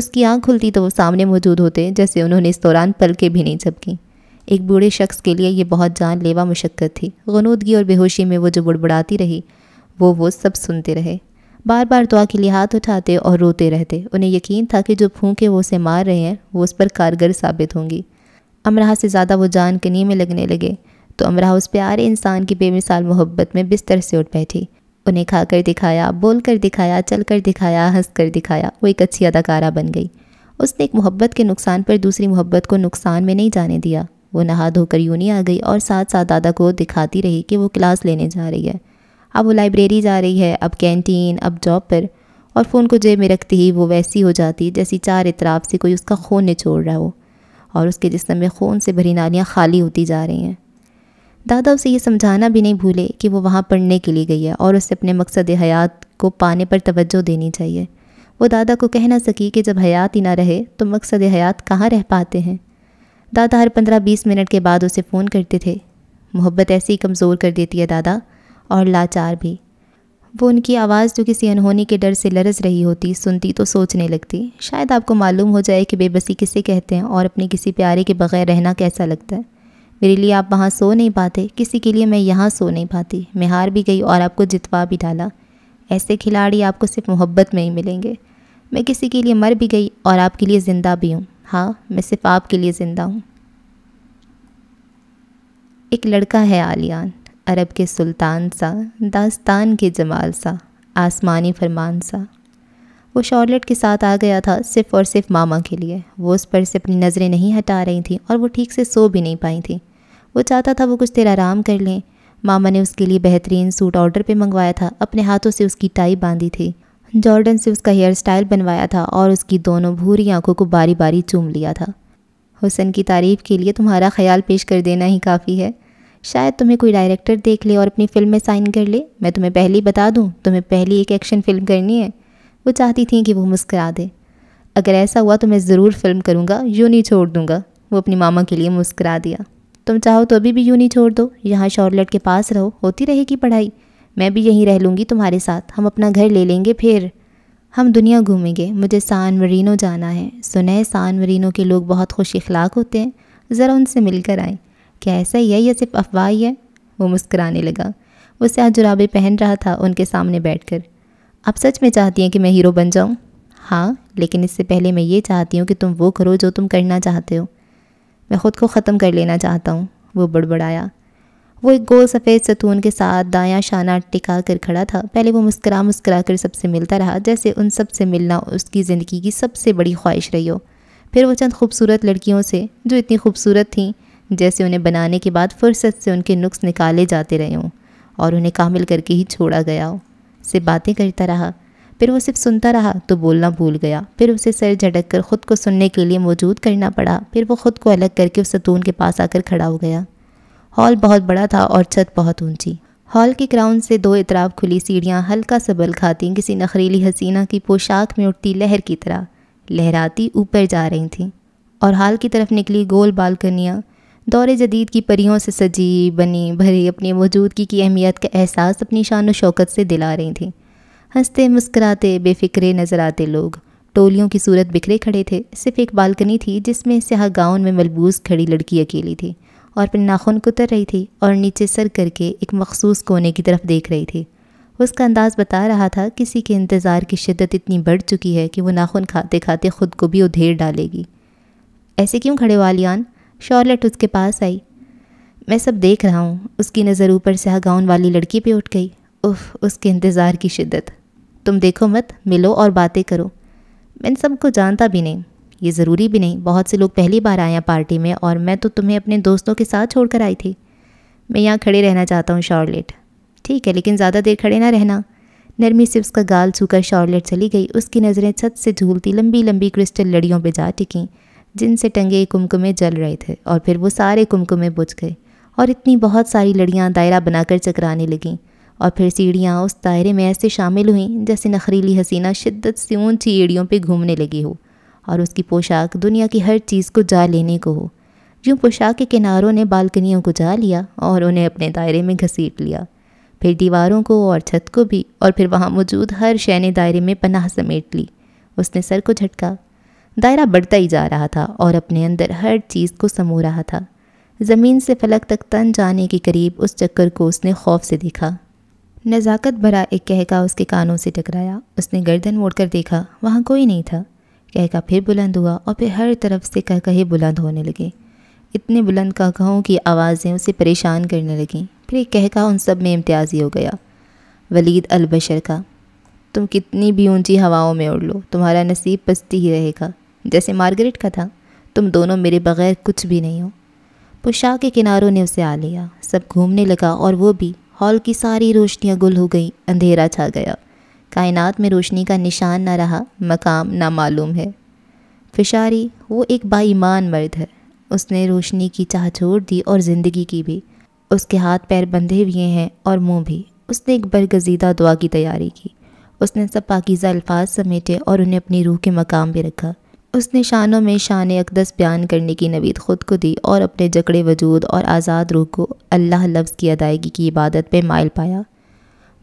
उसकी आँख खुलती तो वो सामने मौजूद होते जैसे उन्होंने इस दौरान पलके भी नहीं झपकी एक बूढ़े शख्स के लिए ये बहुत जानलेवा मुशक्क़त थी गनूदगी और बेहोशी में वो जो बुड़बुड़ाती रही वो वो सब सुनते रहे बार बार दुआ के लिए हाथ उठाते और रोते रहते उन्हें यकीन था कि जो फूके वो उसे मार रहे हैं वो उस पर कारगर साबित होंगी अमराह से ज़्यादा वो जान कनी में लगने लगे तो अमराह उस प्यारे इंसान की बेमिसाल मोहब्बत में बिस्तर से उठ बैठी उन्हें खा कर दिखाया बोल कर दिखाया चल कर दिखाया हंस कर दिखाया वो एक अच्छी अदाकारा बन गई उसने एक मोहब्बत के नुकसान पर दूसरी मोहब्बत को नुकसान में नहीं जाने दिया वो नहा धोकर यूनी आ गई और साथ साथ दादा को दिखाती रही कि वो क्लास लेने जा रही है अब वो लाइब्रेरी जा रही है अब कैंटीन अब जॉब पर और फ़ोन को जेब में रखते ही वो वैसी हो जाती जैसी चार इतराफ़ से कोई उसका खून निचोड़ रहा हो और उसके जिसम में खून से भरी नालियाँ खाली होती जा रही हैं दादा उसे ये समझाना भी नहीं भूले कि वो वहाँ पढ़ने के लिए गई है और उसे अपने मकसद हयात को पाने पर तवज्जो देनी चाहिए वो दादा को कह ना सकी कि जब हयात ही ना रहे तो मकसद हयात कहाँ रह पाते हैं दादा हर पंद्रह बीस मिनट के बाद उसे फ़ोन करते थे मोहब्बत ऐसी कमज़ोर कर देती है दादा और लाचार भी वो उनकी आवाज़ जो किसी अनहोनी के डर से लरस रही होती सुनती तो सोचने लगती शायद आपको मालूम हो जाए कि बेबसी किसे कहते हैं और अपने किसी प्यारे के बगैर रहना कैसा लगता है मेरे लिए आप वहाँ सो नहीं पाते किसी के लिए मैं यहाँ सो नहीं पाती मैं हार भी गई और आपको जितवा भी डाला ऐसे खिलाड़ी आपको सिर्फ मोहब्बत में ही मिलेंगे मैं किसी के लिए मर भी गई और आपके लिए ज़िंदा भी हूँ हाँ मैं सिर्फ आपके लिए ज़िंदा हूँ एक लड़का है आलियान अरब के सुल्तान सा दास्तान के जमाल सा आसमानी फरमान सा वो शॉर्लेट के साथ आ गया था सिर्फ और सिर्फ मामा के लिए वो उस पर से अपनी नज़रें नहीं हटा रही थी और वो ठीक से सो भी नहीं पाई थी वो चाहता था वो कुछ देर आराम कर लें मामा ने उसके लिए बेहतरीन सूट ऑर्डर पे मंगवाया था अपने हाथों से उसकी टाई बांधी थी जॉर्डन से उसका हेयर स्टाइल बनवाया था और उसकी दोनों भूरी आंखों को बारी बारी चूम लिया था हुसन की तारीफ़ के लिए तुम्हारा ख्याल पेश कर देना ही काफ़ी है शायद तुम्हें कोई डायरेक्टर देख ले और अपनी फिल्म में साइन कर ले मैं तुम्हें पहले ही बता दूँ तुम्हें पहली एक एक्शन फिल्म करनी है वो चाहती थी कि वो मुस्करा दे अगर ऐसा हुआ तो मैं ज़रूर फिल्म करूँगा यूँ नहीं छोड़ दूँगा वो अपनी मामा के लिए मुस्करा दिया तुम चाहो तो अभी भी यूँ नहीं छोड़ दो यहाँ शॉर्लेट के पास रहो होती रहेगी पढ़ाई मैं भी यहीं रह लूँगी तुम्हारे साथ हम अपना घर ले लेंगे फिर हम दुनिया घूमेंगे मुझे सान मरीनो जाना है सुने सान मरीनो के लोग बहुत खुश इखलाक होते हैं ज़रा उनसे मिलकर आएँ क्या ऐसा ही है या सिर्फ अफवाह ही है वो मुस्कराने लगा वो स्याह जुराबे पहन रहा था उनके सामने बैठकर आप सच में चाहती हैं कि मैं हीरो बन जाऊं? हाँ लेकिन इससे पहले मैं ये चाहती हूँ कि तुम वो करो जो तुम करना चाहते हो मैं ख़ुद को ख़त्म कर लेना चाहता हूँ वो बड़बड़ाया वो एक गोल सफ़ेद सतून के साथ दायां शाना टिका कर खड़ा था पहले वो मुस्करा मुस्करा कर सबसे मिलता रहा जैसे उन सब से मिलना उसकी ज़िंदगी की सबसे बड़ी ख्वाहिश रही हो फिर वो चंद खूबसूरत लड़कियों से जो इतनी खूबसूरत थीं जैसे उन्हें बनाने के बाद फुर्सत से उनके नुक्स निकाले जाते रहे हों और उन्हें कामिल करके ही छोड़ा गया हो से बातें करता रहा फिर वो सिर्फ सुनता रहा तो बोलना भूल गया फिर उसे सर झटक कर ख़ुद को सुनने के लिए मौजूद करना पड़ा फिर वो ख़ुद को अलग करके उस सतून के पास आकर खड़ा हो गया हॉल बहुत बड़ा था और छत बहुत ऊंची हॉल के ग्राउंड से दो इतराब खुली सीढ़ियाँ हल्का सबल खाती किसी नखरीली हसीना की पोशाक में उठती लहर की तरह लहराती ऊपर जा रही थी और हाल की तरफ निकली गोल बालकनियाँ दौर जदीद की परियों से सजी बनी भरी अपनी मौजूदगी की अहमियत का एहसास अपनी शान व शौकत से दिला रही थी हंसते मुस्कराते बेफिक्रे नज़र आते लोग टोलियों की सूरत बिखरे खड़े थे सिर्फ एक बालकनी थी जिसमें स्याह गाउन में मलबूस खड़ी लड़की अकेली थी और फिर नाखून कुतर रही थी और नीचे सर करके एक मखसूस कोने की तरफ देख रही थी उसका अंदाज़ बता रहा था किसी के इंतज़ार की शिद्दत इतनी बढ़ चुकी है कि वह नाखून खाते खाते ख़ुद को भी उधेर डालेगी ऐसे क्यों खड़े वालियान शॉर्लेट उसके पास आई मैं सब देख रहा हूँ उसकी नज़र ऊपर से गाउन वाली लड़की पे उठ गई उफ उसके इंतज़ार की शिद्दत तुम देखो मत मिलो और बातें करो मैं सबको जानता भी नहीं ये ज़रूरी भी नहीं बहुत से लोग पहली बार आए हैं पार्टी में और मैं तो तुम्हें अपने दोस्तों के साथ छोड़कर आई थी मैं यहाँ खड़े रहना चाहता हूँ शॉर्लेट ठीक है लेकिन ज़्यादा देर खड़े ना रहना नरमी से उसका गाल छूकर शॉर्लेट चली गई उसकी नज़रें छत से झूलती लंबी लंबी क्रिस्टल लड़ियों पर जा टिकीं जिनसे टंगे कुमकुमे जल रहे थे और फिर वो सारे कुमकुमे बुझ गए और इतनी बहुत सारी लड़ियाँ दायरा बनाकर चकराने लगीं और फिर सीढ़ियाँ उस दायरे में ऐसे शामिल हुईं जैसे नखरीली हसीना शिद्दत से ऊंची एड़ियों पर घूमने लगी हो और उसकी पोशाक दुनिया की हर चीज़ को जा लेने को हो यूँ पोशाक के किनारों ने बालकनियों को जा लिया और उन्हें अपने दायरे में घसीट लिया फिर दीवारों को और छत को भी और फिर वहाँ मौजूद हर शैने दायरे में पनाह समेट ली उसने सर को झटका दायरा बढ़ता ही जा रहा था और अपने अंदर हर चीज़ को समो रहा था ज़मीन से फलक तक तन जाने के करीब उस चक्कर को उसने खौफ से देखा नज़ाकत भरा एक कहका उसके कानों से टकराया उसने गर्दन मोड़कर देखा वहाँ कोई नहीं था कहका फिर बुलंद हुआ और फिर हर तरफ से कह कहे बुलंद होने लगे इतने बुलंद कहकहों की आवाज़ें उसे परेशान करने लगें फिर एक कहका उन सब में इम्तियाजी हो गया वलीद अलबशर का तुम कितनी भी ऊंची हवाओं में उड़ लो तुम्हारा नसीब पस्ती ही रहेगा जैसे मार्गरेट का था तुम दोनों मेरे बगैर कुछ भी नहीं हो पोशाक के किनारों ने उसे आ लिया सब घूमने लगा और वो भी हॉल की सारी रोशनियाँ गुल हो गई अंधेरा छा गया कायनात में रोशनी का निशान ना रहा मकाम ना मालूम है फिशारी वो एक बाईमान मर्द है उसने रोशनी की चाह छोड़ दी और ज़िंदगी की भी उसके हाथ पैर बंधे हुए हैं और मुंह भी उसने एक बरगजीदा दुआ की तैयारी की उसने सब पाकिज़ा अल्फाज समेटे और उन्हें अपनी रूह के मकाम भी रखा उसने शानों में शान अकदस बयान करने की नवीद ख़ुद को दी और अपने जकड़े वजूद और आज़ाद रूह को अल्लाह लफ्ज़ की अदायगी की इबादत पर मायल पाया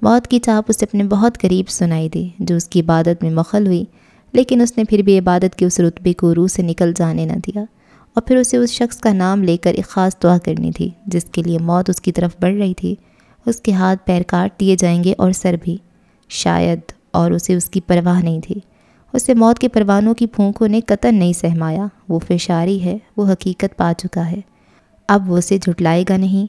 मौत की चाप उसे अपने बहुत करीब सुनाई दी जो उसकी इबादत में मखल हुई लेकिन उसने फिर भी इबादत के उस रुतबे को रूह से निकल जाने न दिया और फिर उसे उस शख्स का नाम लेकर एक ख़ास दुआ करनी थी जिसके लिए मौत उसकी तरफ बढ़ रही थी उसके हाथ पैर काट दिए जाएंगे और सर भी शायद और उसे उसकी परवाह नहीं थी उसे मौत के परवानों की फूंकों ने कतन नहीं सहमाया वो फिशारी है वो हकीकत पा चुका है अब वो उसे झुटलाएगा नहीं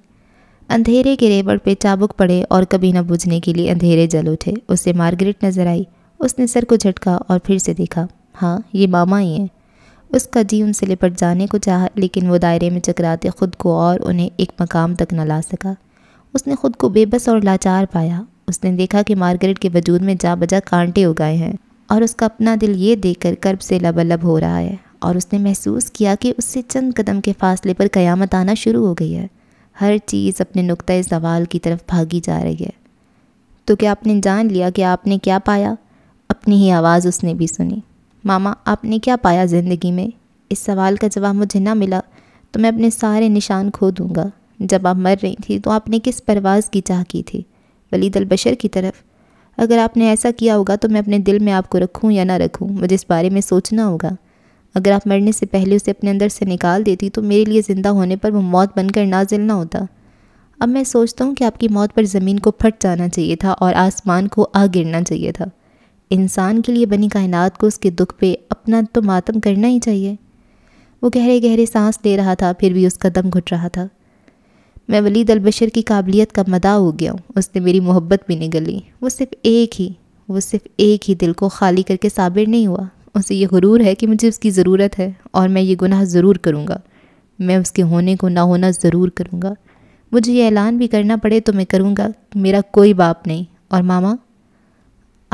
अंधेरे के रेवड़ पे चाबुक पड़े और कभी न बुझने के लिए अंधेरे जल उठे उसे मार्गरेट नजर आई उसने सर को झटका और फिर से देखा हाँ ये मामा ही हैं उसका जी उनसे लिपट जाने को चाह लेकिन वो दायरे में चकराते खुद को और उन्हें एक मकाम तक न ला सका उसने खुद को बेबस और लाचार पाया उसने देखा कि मार्गरेट के वजूद में जा बजा कांटे उगाए हैं और उसका अपना दिल ये देखकर कर्ब से लबलब हो रहा है और उसने महसूस किया कि उससे चंद कदम के फासले पर क़यामत आना शुरू हो गई है हर चीज़ अपने नुक़ सवाल की तरफ भागी जा रही है तो क्या आपने जान लिया कि आपने क्या पाया अपनी ही आवाज़ उसने भी सुनी मामा आपने क्या पाया ज़िंदगी में इस सवाल का जवाब मुझे ना मिला तो मैं अपने सारे निशान खो दूँगा जब आप मर रही थी तो आपने किस परवाज़ की चाह की थी वलीद अलबशर की तरफ अगर आपने ऐसा किया होगा तो मैं अपने दिल में आपको रखूँ या ना रखूँ मुझे इस बारे में सोचना होगा अगर आप मरने से पहले उसे अपने अंदर से निकाल देती तो मेरे लिए ज़िंदा होने पर वो मौत बनकर नाजिल ना होता अब मैं सोचता हूँ कि आपकी मौत पर ज़मीन को फट जाना चाहिए था और आसमान को आ गिरना चाहिए था इंसान के लिए बनी कायनात को उसके दुख पे अपना तो मातम करना ही चाहिए वो गहरे गहरे सांस ले रहा था फिर भी उसका दम घुट रहा था मैं वलीद अलबशर की काबिलियत का मदा हो गया हूँ उसने मेरी मोहब्बत भी निगली वो सिर्फ एक ही वो सिर्फ एक ही दिल को खाली करके साबिर नहीं हुआ उसे यह गुरूर है कि मुझे उसकी ज़रूरत है और मैं ये गुनाह ज़रूर करूँगा मैं उसके होने को ना होना ज़रूर करूँगा मुझे ये ऐलान भी करना पड़े तो मैं करूँगा मेरा कोई बाप नहीं और मामा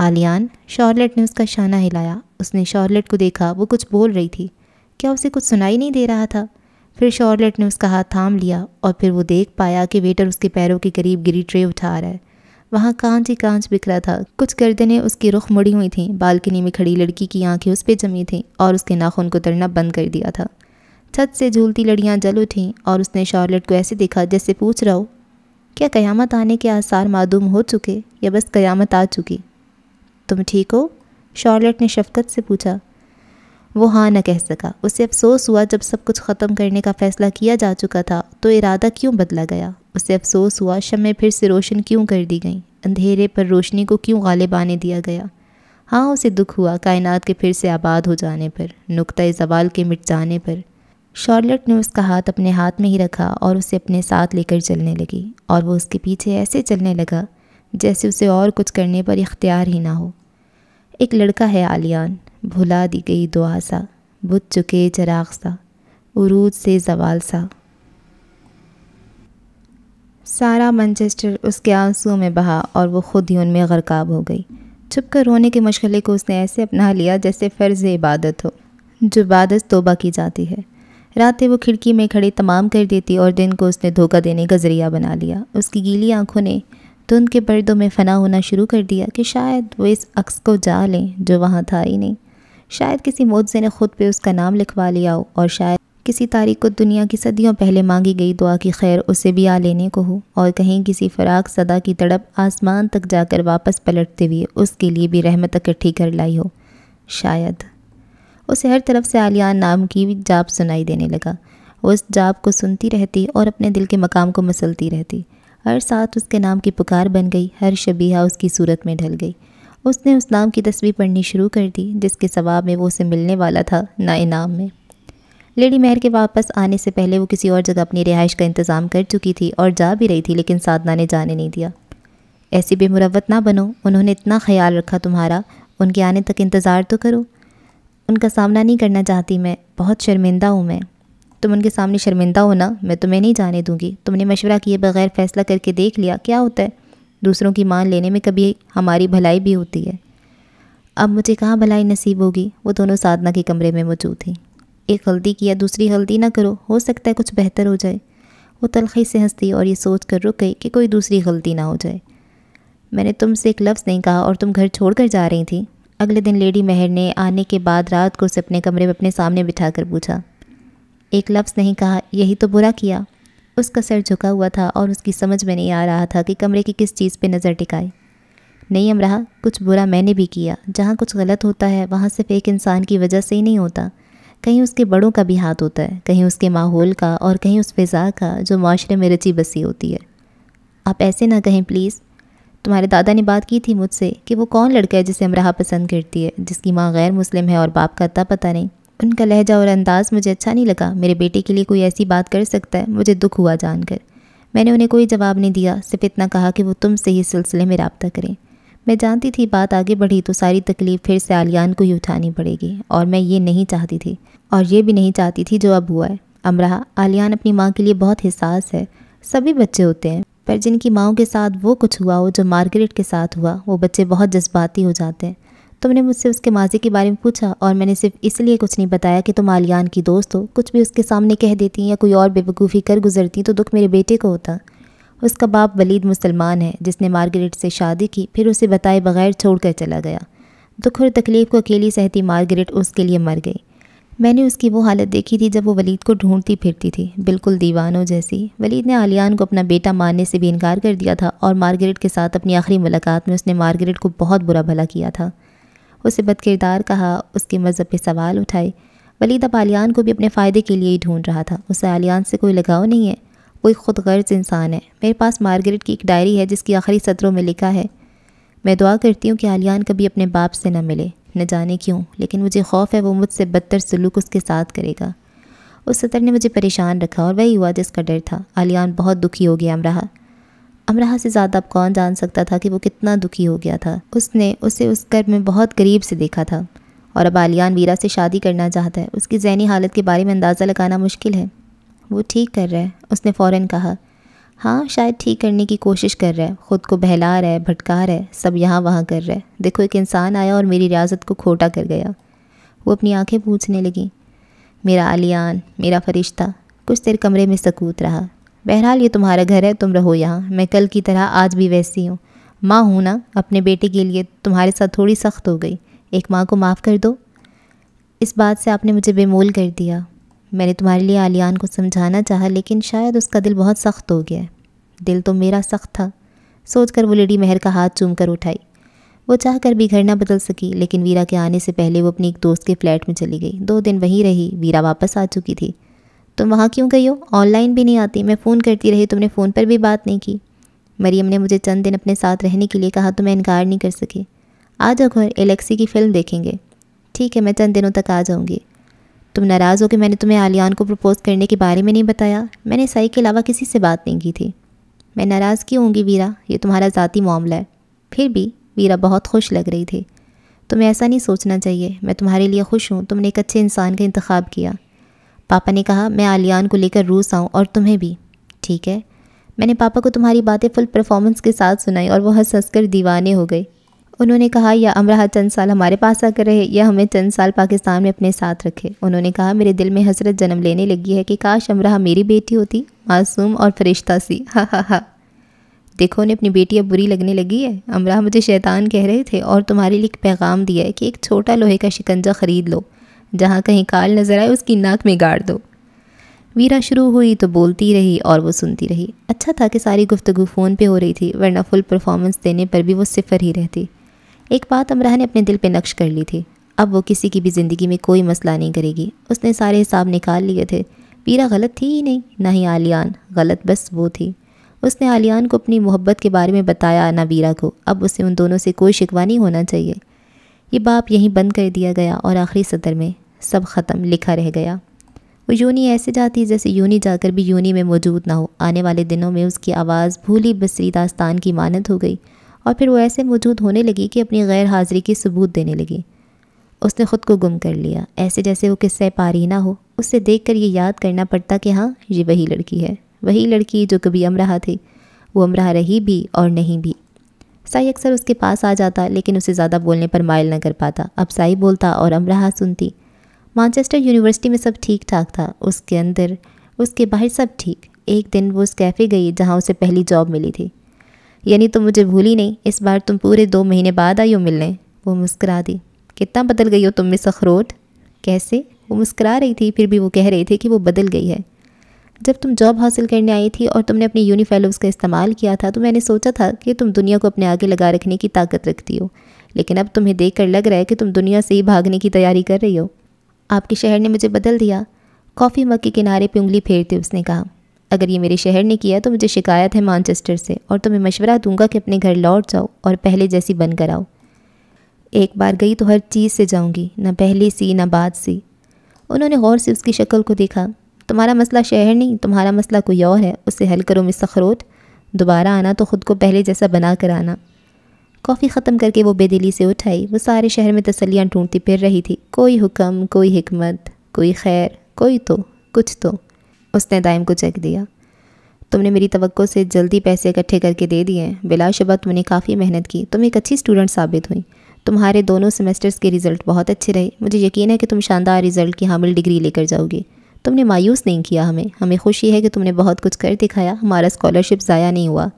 आलियान शॉर्लेट ने उसका शाना हिलाया उसने शॉर्लेट को देखा वो कुछ बोल रही थी क्या उसे कुछ सुनाई नहीं दे रहा था फिर शॉर्लेट ने उसका हाथ थाम लिया और फिर वो देख पाया कि वेटर उसके पैरों के करीब गिरी ट्रे उठा रहा है वहाँ कांच ही कांच बिखरा था कुछ गर्दनें उसकी रुख मुड़ी हुई थीं बालकनी में खड़ी लड़की की आंखें उस पर जमी थीं और उसके नाखून को तरना बंद कर दिया था छत से झूलती लड़ियाँ जल उठीं और उसने शॉर्लेट को ऐसे देखा जैसे पूछ रहा हो क्या कयामत आने के आसार मदूम हो चुके या बस कयामत आ चुकी तुम ठीक हो शॉर्लेट ने शफकत से पूछा वो हाँ ना कह सका उसे अफसोस हुआ जब सब कुछ ख़त्म करने का फ़ैसला किया जा चुका था तो इरादा क्यों बदला गया उसे अफसोस हुआ शमें फिर से रोशन क्यों कर दी गई अंधेरे पर रोशनी को क्यों गालिब आने दिया गया हाँ उसे दुख हुआ कायनात के फिर से आबाद हो जाने पर नुकतः जवाल के मिट जाने पर शॉर्लेट ने उसका हाथ अपने हाथ में ही रखा और उसे अपने साथ लेकर चलने लगी और वो उसके पीछे ऐसे चलने लगा जैसे उसे और कुछ करने पर इख्तियार ही ना हो एक लड़का है आलियान भुला दी गई दुआ सा बुझ चुके चराग सा उरूज से जवाल सा सारा मैनचेस्टर उसके आंसुओं में बहा और वो खुद ही उनमें गरकाब हो गई छुप कर रोने के मशगले को उसने ऐसे अपना लिया जैसे फ़र्ज़ इबादत हो जो इबादत तोबा की जाती है रातें वो खिड़की में खड़े तमाम कर देती और दिन को उसने धोखा देने का ज़रिया बना लिया उसकी गीली आंखों ने धुंध के पर्दों में फना होना शुरू कर दिया कि शायद वो इस अक्स को जा लें जो वहाँ था ही नहीं शायद किसी मोजे ने ख़ुद पे उसका नाम लिखवा लिया हो और शायद किसी तारीख को दुनिया की सदियों पहले मांगी गई दुआ की खैर उसे भी आ लेने को हो और कहीं किसी फराक सदा की तड़प आसमान तक जाकर वापस पलटते हुए उसके लिए भी रहमत इकट्ठी कर लाई हो शायद उसे हर तरफ से आलियान नाम की भी जाप सुनाई देने लगा वो उस जाप को सुनती रहती और अपने दिल के मकाम को मसलती रहती हर साथ उसके नाम की पुकार बन गई हर शबीहा उसकी सूरत में ढल गई उसने उस नाम की तस्वीर पढ़नी शुरू कर दी जिसके सवाब में वो उसे मिलने वाला था ना इनाम में लेडी महर के वापस आने से पहले वो किसी और जगह अपनी रिहाइश का इंतज़ाम कर चुकी थी और जा भी रही थी लेकिन साधना ने जाने नहीं दिया ऐसी मुरवत ना बनो उन्होंने इतना ख्याल रखा तुम्हारा उनके आने तक इंतज़ार तो करो उनका सामना नहीं करना चाहती मैं बहुत शर्मिंदा हूँ मैं तुम उनके सामने शर्मिंदा हो ना मैं तुम्हें नहीं जाने दूँगी तुमने मशवरा किए बगैर फ़ैसला करके देख लिया क्या होता है दूसरों की मान लेने में कभी हमारी भलाई भी होती है अब मुझे कहाँ भलाई नसीब होगी वो दोनों साधना के कमरे में मौजूद थी एक गलती किया दूसरी गलती ना करो हो सकता है कुछ बेहतर हो जाए वो तलखी से हंसती और ये सोच कर रुक गई कि कोई दूसरी गलती ना हो जाए मैंने तुमसे एक लफ्ज़ नहीं कहा और तुम घर छोड़ कर जा रही थी अगले दिन लेडी मेहर ने आने के बाद रात को उसे अपने कमरे में अपने सामने बिठा कर पूछा एक लफ्ज़ नहीं कहा यही तो बुरा किया उसका सर झुका हुआ था और उसकी समझ में नहीं आ रहा था कि कमरे की किस चीज़ पे नज़र टिकाए नहीं अमरा कुछ बुरा मैंने भी किया जहाँ कुछ गलत होता है वहाँ सिर्फ एक इंसान की वजह से ही नहीं होता कहीं उसके बड़ों का भी हाथ होता है कहीं उसके माहौल का और कहीं उस फिज़ा का जो माशरे में रची बसी होती है आप ऐसे ना कहें प्लीज़ तुम्हारे दादा ने बात की थी मुझसे कि वो कौन लड़का है जिसे अमराहा पसंद करती है जिसकी माँ गैर मुस्लिम है और बाप का अता पता नहीं उनका लहजा और अंदाज़ मुझे अच्छा नहीं लगा मेरे बेटे के लिए कोई ऐसी बात कर सकता है मुझे दुख हुआ जानकर मैंने उन्हें कोई जवाब नहीं दिया सिर्फ इतना कहा कि वो तुम से ही सिलसिले में रबता करें मैं जानती थी बात आगे बढ़ी तो सारी तकलीफ़ फिर से आलियान को ही उठानी पड़ेगी और मैं ये नहीं चाहती थी और ये भी नहीं चाहती थी जो अब हुआ है अमरा आलियान अपनी माँ के लिए बहुत हिसास है सभी बच्चे होते हैं पर जिनकी माओ के साथ वो कुछ हुआ हो जो मार्गरेट के साथ हुआ वो बच्चे बहुत जज्बाती हो जाते हैं तुमने मुझसे उसके माजी के बारे में पूछा और मैंने सिर्फ इसलिए कुछ नहीं बताया कि तुम आलियान की दोस्त हो कुछ भी उसके सामने कह देती या कोई और बेवकूफ़ी कर गुजरती तो दुख मेरे बेटे को होता उसका बाप वलीद मुसलमान है जिसने मार्गरेट से शादी की फिर उसे बताए बगैर छोड़कर चला गया दुख और तकलीफ़ को अकेली सहती मार्गरेट उसके लिए मर गई मैंने उसकी वो हालत देखी थी जब वो वलीद को ढूंढती फिरती थी बिल्कुल दीवानों जैसी वलीद ने आलियान को अपना बेटा मानने से भी इनकार कर दिया था और मार्गरेट के साथ अपनी आखिरी मुलाकात में उसने मार्गरेट को बहुत बुरा भला किया था उसे बदकिरदार कहा उसके मज़हब पर सवाल उठाए वलीद अब आलियान को भी अपने फ़ायदे के लिए ही ढूंढ रहा था उसे आलियान से कोई लगाव नहीं है कोई खुद गर्ज इंसान है मेरे पास मार्गरेट की एक डायरी है जिसकी आखिरी सत्रों में लिखा है मैं दुआ करती हूँ कि आलियान कभी अपने बाप से न मिले न जाने क्यों लेकिन मुझे खौफ है वो मुझसे बदतर सलूक उसके साथ करेगा उस सतर ने मुझे परेशान रखा और वही हुआ जिसका डर था आलियान बहुत दुखी हो गया हम रहा अमराह से ज़्यादा अब कौन जान सकता था कि वो कितना दुखी हो गया था उसने उसे उस घर में बहुत गरीब से देखा था और अब आलियान वीरा से शादी करना चाहता है उसकी जहनी हालत के बारे में अंदाज़ा लगाना मुश्किल है वो ठीक कर रहा है उसने फ़ौर कहा हाँ शायद ठीक करने की कोशिश कर रहा है ख़ुद को बहला रहा है भटका रहा है सब यहाँ वहाँ कर रहा है देखो एक इंसान आया और मेरी रियाजत को खोटा कर गया वो अपनी आंखें पूछने लगी मेरा आलियान मेरा फरिश्ता कुछ देर कमरे में सकूत रहा बहरहाल ये तुम्हारा घर है तुम रहो यहाँ मैं कल की तरह आज भी वैसी हूँ माँ हूँ ना अपने बेटे के लिए तुम्हारे साथ थोड़ी सख्त हो गई एक माँ को माफ़ कर दो इस बात से आपने मुझे बेमोल कर दिया मैंने तुम्हारे लिए आलियान को समझाना चाहा लेकिन शायद उसका दिल बहुत सख्त हो गया दिल तो मेरा सख्त था सोचकर वो लेडी मेहर का हाथ चूम कर उठाई वो चाह कर भी घर ना बदल सकी लेकिन वीरा के आने से पहले वो अपनी एक दोस्त के फ्लैट में चली गई दो दिन वहीं रही वीरा वापस आ चुकी थी तुम वहाँ क्यों गई हो ऑनलाइन भी नहीं आती मैं फ़ोन करती रही तुमने फ़ोन पर भी बात नहीं की मरियम ने मुझे चंद दिन अपने साथ रहने के लिए कहा तो मैं इनकार नहीं कर सकी आ जाओ घर एलेक्सी की फ़िल्म देखेंगे ठीक है मैं चंद दिनों तक आ जाऊँगी तुम नाराज़ हो कि मैंने तुम्हें आलियान को प्रपोज़ करने के बारे में नहीं बताया मैंने सही के अलावा किसी से बात नहीं की थी मैं नाराज़ क्यों होंगी वीरा ये तुम्हारा ज़ाती मामला है फिर भी वीरा बहुत खुश लग रही थी तुम्हें ऐसा नहीं सोचना चाहिए मैं तुम्हारे लिए खुश हूँ तुमने एक अच्छे इंसान का इंतखब किया पापा ने कहा मैं आलियान को लेकर रूस आऊँ और तुम्हें भी ठीक है मैंने पापा को तुम्हारी बातें फुल परफॉर्मेंस के साथ सुनाई और वो हंस हंस कर दीवाने हो गए उन्होंने कहा या अमरा चंद साल हमारे पास आकर रहे या हमें चंद साल पाकिस्तान में अपने साथ रखे उन्होंने कहा मेरे दिल में हसरत जन्म लेने लगी है कि काश अमरा मेरी बेटी होती मासूम और फरिश्ता सी हा हा हा देखो उन्हें अपनी बेटी अब बुरी लगने लगी है अमरा मुझे शैतान कह रहे थे और तुम्हारे लिए एक पैगाम दिया है कि एक छोटा लोहे का शिकंजा ख़रीद लो जहाँ कहीं काल नजर आए उसकी नाक में गाड़ दो वीरा शुरू हुई तो बोलती रही और वो सुनती रही अच्छा था कि सारी गुफ्तु फ़ोन पे हो रही थी वरना फुल परफॉर्मेंस देने पर भी वो सिफर ही रहती एक बात अमराह ने अपने दिल पे नक्श कर ली थी अब वो किसी की भी ज़िंदगी में कोई मसला नहीं करेगी उसने सारे हिसाब निकाल लिए थे वीरा गलत थी ही नहीं ना ही आलियान गलत बस वो थी उसने आलियान को अपनी मोहब्बत के बारे में बताया ना वीरा को अब उसे उन दोनों से कोई शिकवा नहीं होना चाहिए ये बाप यहीं बंद कर दिया गया और आखिरी सतर में सब ख़त्म लिखा रह गया वो योनी ऐसे जाती जैसे योनी जाकर भी योनी में मौजूद ना हो आने वाले दिनों में उसकी आवाज़ भूली बसरी दास्तान की मानत हो गई और फिर वो ऐसे मौजूद होने लगी कि अपनी गैर हाज़िरी की सबूत देने लगी उसने ख़ुद को गुम कर लिया ऐसे जैसे वो किस्से पारी ना हो उससे देख कर ये याद करना पड़ता कि हाँ ये वही लड़की है वही लड़की जो कभी अमरहा थी वो अमरहा रही भी और नहीं भी साई अक्सर उसके पास आ जाता लेकिन उसे ज़्यादा बोलने पर मायल न कर पाता अब साई बोलता और अमराहा सुनती मानचेस्टर यूनिवर्सिटी में सब ठीक ठाक था उसके अंदर उसके बाहर सब ठीक एक दिन वो उस कैफ़े गई जहाँ उसे पहली जॉब मिली थी यानी तुम तो मुझे भूली नहीं इस बार तुम पूरे दो महीने बाद आई हो मिलने वो मुस्करा दी कितना बदल गई हो तुम में सखरोट कैसे वो मुस्करा रही थी फिर भी वो कह रही थी कि वो बदल गई है जब तुम जॉब हासिल करने आई थी और तुमने अपनी यूनिफेलोज का इस्तेमाल किया था तो मैंने सोचा था कि तुम दुनिया को अपने आगे लगा रखने की ताकत रखती हो लेकिन अब तुम्हें देख कर लग रहा है कि तुम दुनिया से ही भागने की तैयारी कर रही हो आपके शहर ने मुझे बदल दिया कॉफ़ी मग के किनारे पर उंगली फेरते उसने कहा अगर ये मेरे शहर ने किया तो मुझे शिकायत है मानचेस्टर से और तुम्हें मशवरा दूंगा कि अपने घर लौट जाओ और पहले जैसी बन कर आओ एक बार गई तो हर चीज़ से जाऊंगी ना पहले सी ना बाद सी उन्होंने गौर से उसकी शक्ल को देखा तुम्हारा मसला शहर नहीं तुम्हारा मसला कोई और है उसे हल करो मिस अखरोट दोबारा आना तो ख़ुद को पहले जैसा बना कर आना कॉफ़ी ख़त्म करके वो बेदिली से उठाई वो सारे शहर में तसलियाँ ढूंढती फिर रही थी कोई हुक्म कोई हमत कोई खैर कोई तो कुछ तो उसने दायम को चेक दिया तुमने मेरी तवक्को से जल्दी पैसे इकट्ठे करके दे दिए बिलाशुबा तुमने काफ़ी मेहनत की तुम एक अच्छी स्टूडेंट साबित हुई तुम्हारे दोनों सेमेस्टर्स के रिज़ल्ट बहुत अच्छे रहे मुझे यकीन है कि तुम शानदार रिज़ल्ट की हामिल डिग्री लेकर जाओगी तुमने मायूस नहीं किया हमें हमें खुशी है कि तुमने बहुत कुछ कर दिखाया हमारा स्कॉलरशिप ज़ाया नहीं हुआ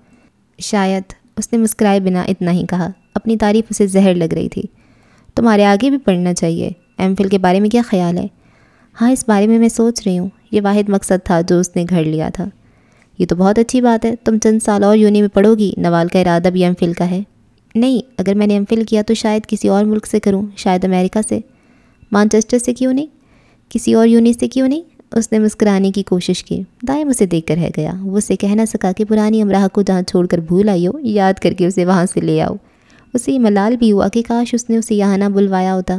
शायद उसने मुस्कराए बिना इतना ही कहा अपनी तारीफ उसे जहर लग रही थी तुम्हारे आगे भी पढ़ना चाहिए एम के बारे में क्या ख्याल है हाँ इस बारे में मैं सोच रही हूँ ये वाद मकसद था जो उसने घर लिया था ये तो बहुत अच्छी बात है तुम चंद साल और यूनी में पढ़ोगी नवाल का इरादा भी एम का है नहीं अगर मैंने एम किया तो शायद किसी और मुल्क से करूँ शायद अमेरिका से मानचेस्टर से क्यों नहीं किसी और यूनिट से क्यों नहीं उसने मुस्कुराने की कोशिश की दायम उसे देख कर रह गया वो उसे कह ना सका कि पुरानी अमराह को जहाँ छोड़कर भूल आई हो याद करके उसे वहाँ से ले आओ उसे मलाल भी हुआ कि काश उसने उसे यहाँ ना बुलवाया होता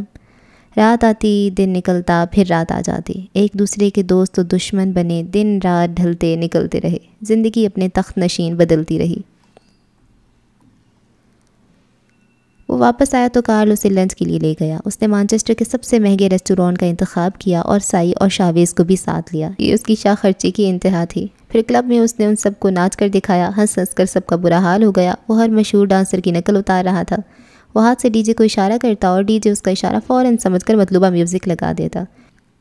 रात आती दिन निकलता फिर रात आ जाती एक दूसरे के दोस्त और तो दुश्मन बने दिन रात ढलते निकलते रहे ज़िंदगी अपने तख्त नशीन बदलती रही वो वापस आया तो कार्ल उसे लंच के लिए ले गया उसने मानचेस्टर के सबसे महंगे रेस्टोरेंट का इंतखब किया और साई और शावेज को भी साथ लिया ये उसकी शाह खर्चे की इंतहा थी फिर क्लब में उसने उन सबको नाच कर दिखाया हंस हंस कर सबका बुरा हाल हो गया वो हर मशहूर डांसर की नकल उतार रहा था वो हाथ से डीजे को इशारा करता और डीजे उसका इशारा फ़ौरन समझकर मतलूबा म्यूज़िक लगा देता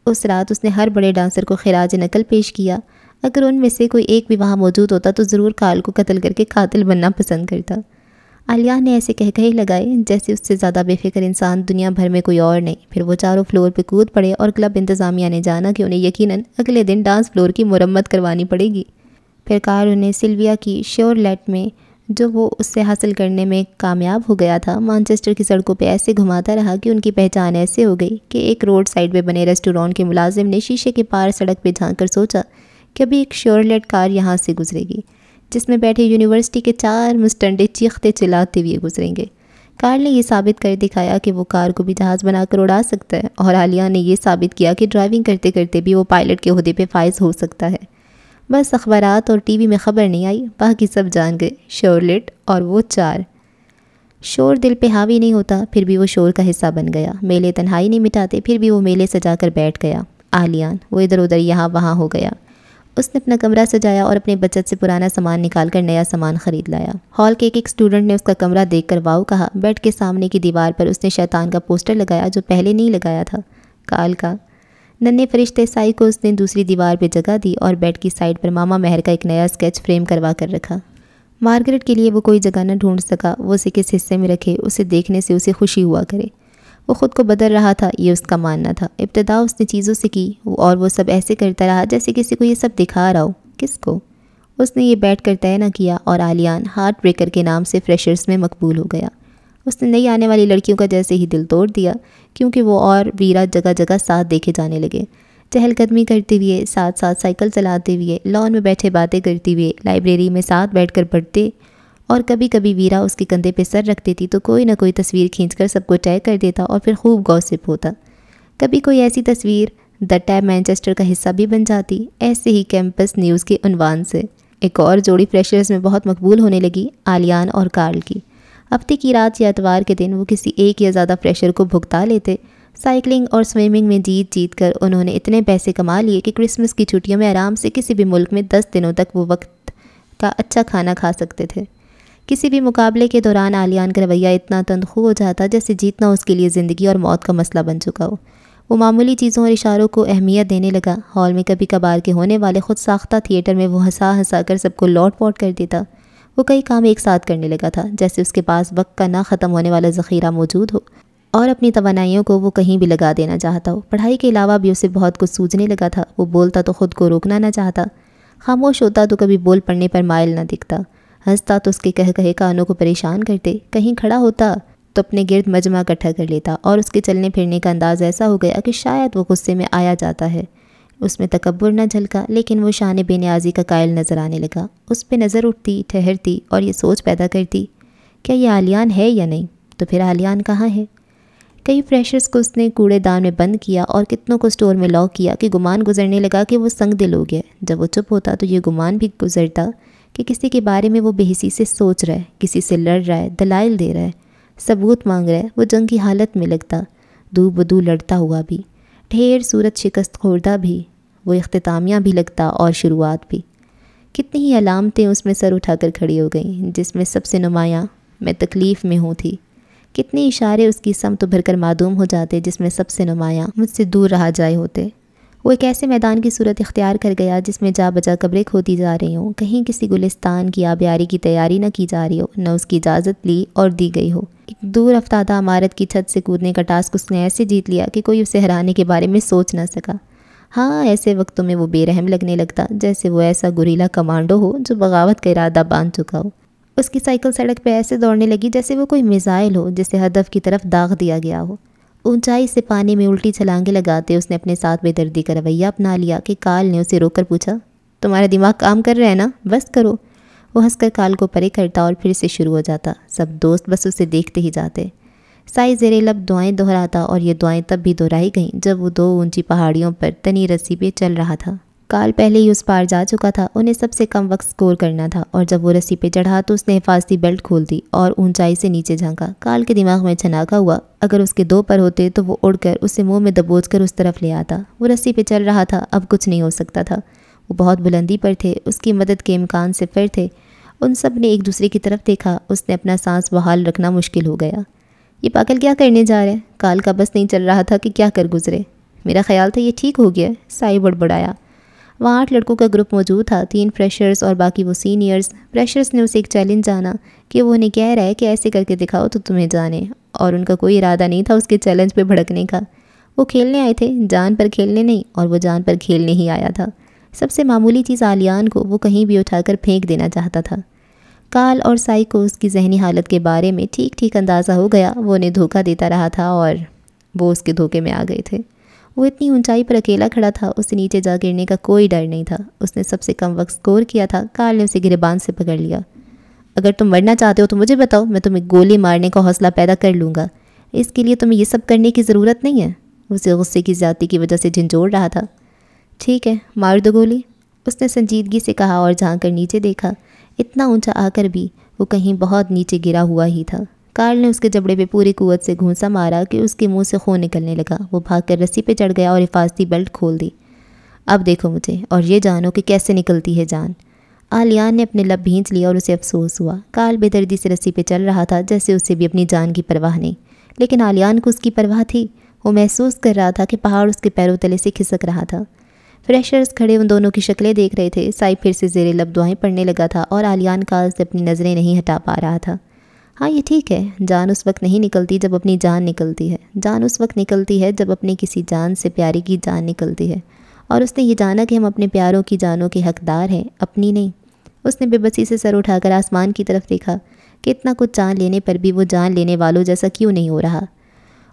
उस रात उसने हर बड़े डांसर को खराज नकल पेश किया अगर उनमें से कोई एक भी वहाँ मौजूद होता तो ज़रूर कार्ल को कत्ल करके कातिल बनना पसंद करता आलिया ने ऐसे कह कहकहे लगाए जैसे उससे ज़्यादा बेफिक्र इंसान दुनिया भर में कोई और नहीं फिर वो चारों फ्लोर पर कूद पड़े और क्लब इंतज़ामिया ने जाना कि उन्हें यकीन अगले दिन डांस फ्लोर की मुरम्मत करवानी पड़ेगी फिर कार उन्हें सिल्विया की श्योर लेट में जो वो उससे हासिल करने में कामयाब हो गया था मानचेस्टर की सड़कों पर ऐसे घुमाता रहा कि उनकी पहचान ऐसे हो गई कि एक रोड साइड पे बने रेस्टोरेंट के मुलाजिम ने शीशे के पार सड़क पर झांक कर सोचा कि अभी एक श्योरलेट कार यहाँ से गुजरेगी जिसमें बैठे यूनिवर्सिटी के चार मुस्टंडे चीखते चिल्लाते हुए गुजरेंगे कार्ल ने यह साबित कर दिखाया कि वो कार को भी जहाज़ बनाकर उड़ा सकता है और आलिया ने यह साबित किया कि ड्राइविंग करते करते भी वो पायलट के अहदे पर फायज हो सकता है बस अखबार और टी में ख़बर नहीं आई बाकी सब जान गए शोरलेट और वो चार शोर दिल पे हावी नहीं होता फिर भी वो शोर का हिस्सा बन गया मेले तन्हाई नहीं मिटाते फिर भी वो मेले सजा कर बैठ गया आलियान वो इधर उधर यहाँ वहाँ हो गया उसने अपना कमरा सजाया और अपनी बचत से पुराना सामान निकाल कर नया सामान खरीद लाया हॉल के एक, एक स्टूडेंट ने उसका कमरा देख कर वाव कहा बेड के सामने की दीवार पर उसने शैतान का पोस्टर लगाया जो पहले नहीं लगाया था काल का नन्हे फरिश्ते साई को उसने दूसरी दीवार पर जगह दी और बेड की साइड पर मामा मेहर का एक नया स्केच फ्रेम करवा कर रखा मार्गरेट के लिए वो कोई जगह न ढूंढ सका वो उसे किस हिस्से में रखे उसे देखने से उसे खुशी हुआ करे वो ख़ुद को बदल रहा था ये उसका मानना था इब्तदा उसने चीज़ों से की और वो सब ऐसे करता रहा जैसे किसी को ये सब दिखा रहा हो किसको उसने ये बैठ कर तय ना किया और आलियान हार्ट ब्रेकर के नाम से फ्रेशर्स में मकबूल हो गया उसने नई आने वाली लड़कियों का जैसे ही दिल तोड़ दिया क्योंकि वो और वीरा जगह जगह साथ देखे जाने लगे चहलकदमी करते हुए साथ साथ साइकिल चलाते हुए लॉन में बैठे बातें करते हुए लाइब्रेरी में साथ बैठकर पढ़ते और कभी कभी वीरा उसके कंधे पर सर रख देती तो कोई ना कोई तस्वीर खींचकर सबको टैग कर देता और फिर खूब गौसिप होता कभी कोई ऐसी तस्वीर द टैब मैनचेस्टर का हिस्सा भी बन जाती ऐसे ही कैंपस न्यूज़ के उनवान से एक और जोड़ी फ्रेशर्स में बहुत मकबूल होने लगी आलियान और कार्ल की हफ्ते की रात या एतवार के दिन वो किसी एक या ज़्यादा फ्रेशर को भुगता लेते साइकिलिंग और स्विमिंग में जीत जीत कर उन्होंने इतने पैसे कमा लिए कि क्रिसमस की छुट्टियों में आराम से किसी भी मुल्क में दस दिनों तक वो वक्त का अच्छा खाना खा सकते थे किसी भी मुकाबले के दौरान आलियान का रवैया इतना तनखू हो जाता जैसे जीतना उसके लिए ज़िंदगी और मौत का मसला बन चुका हो वो मामूली चीज़ों और इशारों को अहमियत देने लगा हॉल में कभी कभार के होने वाले खुद साख्ता थिएटर में वो हंसा हंसा कर सबको लौट पौट कर देता वो कई काम एक साथ करने लगा था जैसे उसके पास वक्त का ना ख़त्म होने वाला ज़ख़ीरा मौजूद हो और अपनी तोानाइयों को वो कहीं भी लगा देना चाहता हो पढ़ाई के अलावा भी उसे बहुत कुछ सूझने लगा था वो बोलता तो ख़ुद को रोकना ना चाहता खामोश होता तो कभी बोल पड़ने पर मायल ना दिखता हंसता तो उसके कह कहे कानों को परेशान करते कहीं खड़ा होता तो अपने गिर्द मजमा इकट्ठा कर लेता और उसके चलने फिरने का अंदाज़ ऐसा हो गया कि शायद वो गुस्से में आया जाता है उसमें तकबर न झलका लेकिन वो शान बेनियाजी का कायल नज़र आने लगा उस पर नज़र उठती ठहरती और ये सोच पैदा करती क्या ये आलियान है या नहीं तो फिर आलियान कहाँ है कई फ्रेशर्स को उसने कूड़ेदान में बंद किया और कितनों को स्टोर में लॉक किया कि गुमान गुजरने लगा कि वो संग दिल हो गया जब वो चुप होता तो ये गुमान भी गुजरता कि किसी के बारे में वो बेहसी से सोच रहा है किसी से लड़ रहा है दलाइल दे रहा है सबूत मांग रहा है वो जंग की हालत में लगता दू बदू लड़ता हुआ भी ढेर सूरत शिकस्त खोरदा भी वो अख्तामिया भी लगता और शुरुआत भी कितनी ही अलामतें उसमें सर उठाकर खड़ी हो गईं जिसमें सबसे नुमायाँ मैं तकलीफ़ में हूँ थी कितने इशारे उसकी सम तो भरकर मादूम हो जाते जिसमें सबसे नुमायाँ मुझसे दूर रहा जाए होते वो एक ऐसे मैदान की सूरत इख्तियार कर गया जिसमें जा बजा कब्रें खोती जा रही हों कहीं किसी गुलिस्तान की आबियारी की तैयारी न की जा रही हो न उसकी इजाज़त ली और दी गई हो एक दूर अफ्तादा इमारत की छत से कूदने का टास्क उसने ऐसे जीत लिया कि कोई उसे हराने के बारे में सोच ना सका हाँ ऐसे वक्तों में वो बेरहम लगने लगता जैसे वो ऐसा गुरीला कमांडो हो जो बगावत का इरादा बांध चुका हो उसकी साइकिल सड़क पर ऐसे दौड़ने लगी जैसे वो कोई मिज़ाइल हो जिसे हदफ की तरफ दाग दिया गया हो ऊंचाई से पानी में उल्टी छलांगे लगाते उसने अपने साथ बेदर्दी का रवैया अपना लिया कि काल ने उसे रोककर पूछा तुम्हारा दिमाग काम कर रहा है ना बस करो वो हंसकर काल को परे करता और फिर से शुरू हो जाता सब दोस्त बस उसे देखते ही जाते साई जेरे लब दुआएं दोहराता और ये दुआएं तब भी दोहराई गईं जब वो दो ऊंची पहाड़ियों पर तनी रस्सी पे चल रहा था काल पहले ही उस पार जा चुका था उन्हें सबसे कम वक्त स्कोर करना था और जब वो रस्सी पे चढ़ा तो उसने हिफाजती बेल्ट खोल दी और ऊंचाई से नीचे झांका काल के दिमाग में छनाका हुआ अगर उसके दो पर होते तो वो उड़कर उसे मुंह में दबोच कर उस तरफ ले आता वो रस्सी पे चल रहा था अब कुछ नहीं हो सकता था वो बहुत बुलंदी पर थे उसकी मदद के इम्कान से फिर थे उन सब ने एक दूसरे की तरफ देखा उसने अपना सांस बहाल रखना मुश्किल हो गया ये पागल क्या करने जा रहे हैं काल का बस नहीं चल रहा था कि क्या कर गुजरे मेरा ख्याल था ये ठीक हो गया साई बड़बड़ाया वहाँ आठ लड़कों का ग्रुप मौजूद था तीन फ्रेशर्स और बाकी वो सीनियर्स फ्रेशर्स ने उसे एक चैलेंज जाना कि वो उन्हें कह रहा है कि ऐसे करके दिखाओ तो तुम्हें जाने और उनका कोई इरादा नहीं था उसके चैलेंज पर भड़कने का वो खेलने आए थे जान पर खेलने नहीं और वो जान पर खेलने ही आया था सबसे मामूली चीज़ आलियान को वो कहीं भी उठाकर फेंक देना चाहता था काल और साई को उसकी जहनी हालत के बारे में ठीक ठीक अंदाज़ा हो गया वो उन्हें धोखा देता रहा था और वो उसके धोखे में आ गए थे वो इतनी ऊंचाई पर अकेला खड़ा था उसे नीचे जा गिरने का कोई डर नहीं था उसने सबसे कम वक्त स्कोर किया था कार ने उसे गिरबान से पकड़ लिया अगर तुम मरना चाहते हो तो मुझे बताओ मैं तुम्हें गोली मारने का हौसला पैदा कर लूँगा इसके लिए तुम्हें यह सब करने की ज़रूरत नहीं है उसे गुस्से की ज़्यादा की वजह से झंझोड़ रहा था ठीक है मार दो गोली उसने संजीदगी से कहा और झाँक कर नीचे देखा इतना ऊँचा आकर भी वो कहीं बहुत नीचे गिरा हुआ ही था कार्ल ने उसके जबड़े पे पूरी कुत से घूंसा मारा कि उसके मुंह से खून निकलने लगा वो भागकर रस्सी पे चढ़ गया और हिफाजती बेल्ट खोल दी अब देखो मुझे और ये जानो कि कैसे निकलती है जान आलियान ने अपने लब भींच लिया और उसे अफसोस हुआ काल बेदर्दी से रस्सी पर चल रहा था जैसे उसे भी अपनी जान की परवाह नहीं लेकिन आलियान को उसकी परवाह थी वो महसूस कर रहा था कि पहाड़ उसके पैरों तले से खिसक रहा था फ्रेशर्स खड़े उन दोनों की शक्लें देख रहे थे साई फिर से जेरे लब दुआएं पड़ने लगा था और आलियान काल से अपनी नज़रें नहीं हटा पा रहा था हाँ ये ठीक है जान उस वक्त नहीं निकलती जब अपनी जान निकलती है जान उस वक्त निकलती है जब अपने किसी जान से प्यारे की जान निकलती है और उसने ये जाना कि हम अपने प्यारों की जानों के हकदार हैं अपनी नहीं उसने बेबसी से सर उठाकर आसमान की तरफ देखा कि इतना कुछ जान लेने पर भी वो जान लेने वालों जैसा क्यों नहीं हो रहा